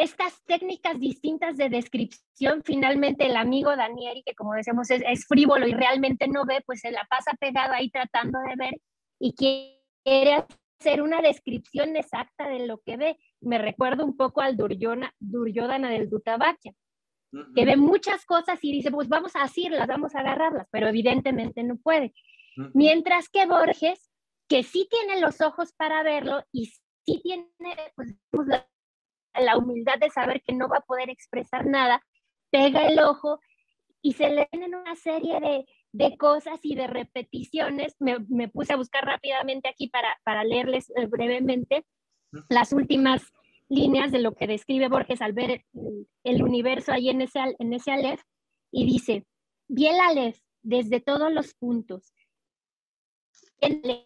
estas técnicas distintas de descripción, finalmente el amigo Daniel, que como decimos es, frívolo y realmente no ve, pues se la pasa pegado ahí tratando de ver y quiere hacer una descripción exacta de lo que ve. Me recuerdo un poco al Duryona, Duryodhana del Dutabacha, que ve muchas cosas y dice, pues vamos a asirlas, vamos a agarrarlas, pero evidentemente no puede. Mientras que Borges, que sí tiene los ojos para verlo y sí tiene pues, la la humildad de saber que no va a poder expresar nada, pega el ojo y se le en una serie de, cosas y de repeticiones. Me, puse a buscar rápidamente aquí para, para leerles eh, brevemente las últimas líneas de lo que describe Borges al ver el, universo ahí en ese, en ese Aleph y dice, vi el Aleph desde todos los puntos. la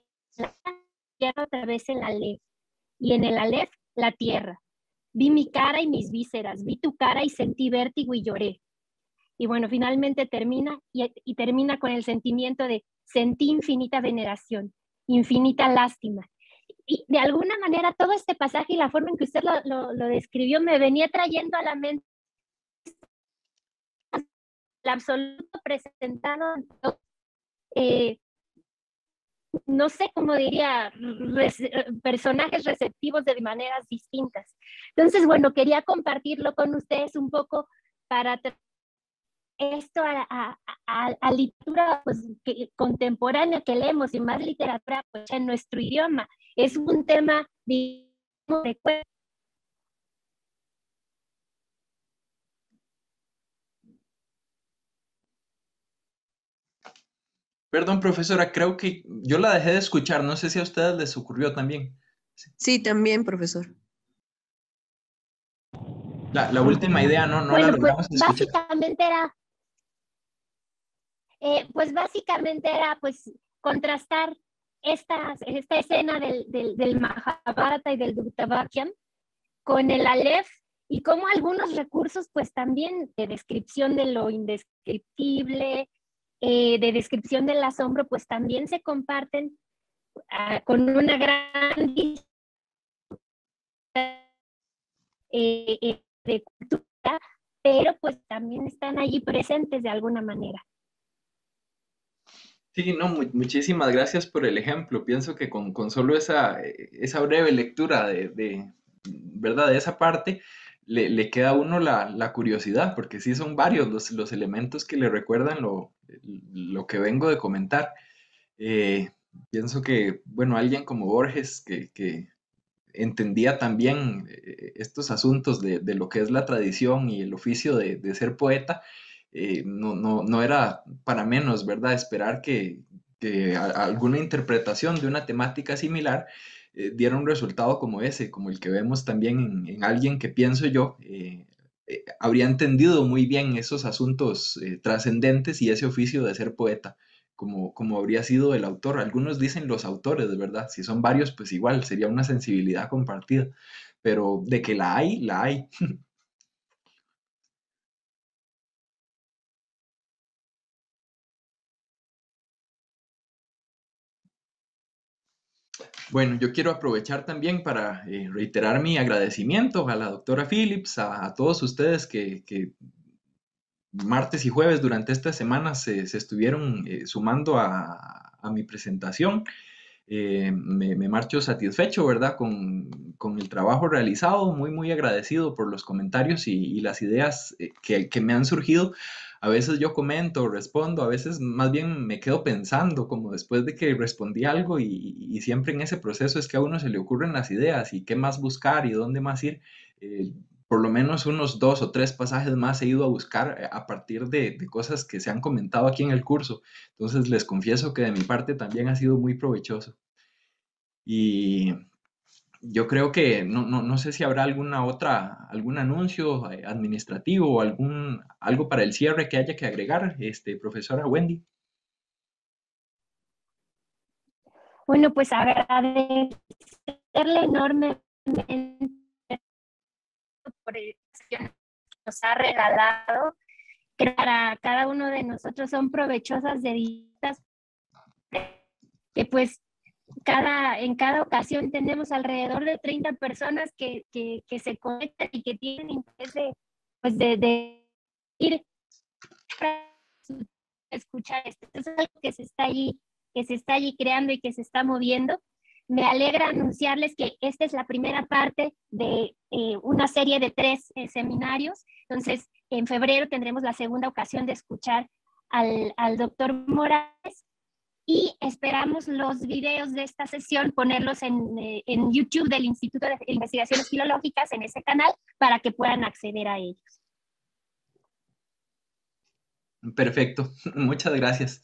otra vez el y en el Aleph la tierra. Vi mi cara y mis vísceras, vi tu cara y sentí vértigo y lloré. Y bueno, finalmente termina y, termina con el sentimiento de sentí infinita veneración, infinita lástima. Y de alguna manera todo este pasaje y la forma en que usted lo, describió me venía trayendo a la mente el absoluto presentado eh, no sé cómo diría, eh, personajes receptivos de maneras distintas. Entonces, bueno, quería compartirlo con ustedes un poco para esto a, la a, literatura pues, contemporánea que leemos y más literatura pues, en nuestro idioma. Es un tema de Perdón, profesora, creo que yo la dejé de escuchar. No sé si a ustedes les ocurrió también. Sí, también, profesor. La, última idea, ¿no? No la pues, Básicamente era. Eh, pues básicamente era pues contrastar esta, esta escena del, Mahabharata y del Duktavakyam con el Aleph y cómo algunos recursos pues también de descripción de lo indescriptible, eh, de descripción del asombro, pues también se comparten ah, con una gran eh, eh, de cultura, pero pues también están allí presentes de alguna manera. Sí, no, muchísimas gracias por el ejemplo. Pienso que con, con solo esa, eh, esa breve lectura de, de, ¿verdad? de esa parte, le, queda a uno la, curiosidad, porque sí son varios los, elementos que le recuerdan lo, que vengo de comentar. Eh, pienso que, bueno, alguien como Borges, que, entendía también eh, estos asuntos de, lo que es la tradición y el oficio de, ser poeta, eh, no, era para menos, ¿verdad? Esperar que, alguna interpretación de una temática similar eh, dieron un resultado como ese, como el que vemos también en, alguien que pienso yo, eh, eh, habría entendido muy bien esos asuntos trascendentes y ese oficio de ser poeta. Como, como habría sido el autor. Algunos dicen los autores, de ¿verdad? Si son varios, pues igual, sería una sensibilidad compartida. Pero de que la hay, la hay. Bueno, yo quiero aprovechar también para eh, reiterar mi agradecimiento a la doctora Phillips, a, todos ustedes que, martes y jueves durante esta semana se, estuvieron eh, sumando a, mi presentación. Eh, me, marcho satisfecho, ¿verdad? Con, el trabajo realizado, muy, muy agradecido por los comentarios y, las ideas que, que me han surgido a veces yo comento, respondo, a veces más bien me quedo pensando, como después de que respondí algo y, siempre en ese proceso es que a uno se le ocurren las ideas y qué más buscar y dónde más ir. Eh, por lo menos unos dos o tres pasajes más he ido a buscar eh, a partir de, de, cosas que se han comentado aquí en el curso. Entonces les confieso que de mi parte también ha sido muy provechoso. Y yo creo que no, sé si habrá alguna otra, algún anuncio eh, administrativo o algún, algo para el cierre que haya que agregar, este, profesora Wendy. Bueno, pues agradecerle enormemente por el que nos ha regalado, que para cada uno de nosotros son provechosas deditas, que pues cada, en cada ocasión tenemos alrededor de 30 personas que, que, se conectan y que tienen interés de, pues de, ir a escuchar esto. Es algo que se está allí, que se está allí creando y que se está moviendo. Me alegra anunciarles que esta es la primera parte de eh, una serie de tres eh, seminarios. Entonces, en febrero tendremos la segunda ocasión de escuchar al, al doctor Morales y esperamos los videos de esta sesión ponerlos eh, en, YouTube del Instituto de Investigaciones Filológicas, en ese canal, para que puedan acceder a ellos. Perfecto, muchas gracias.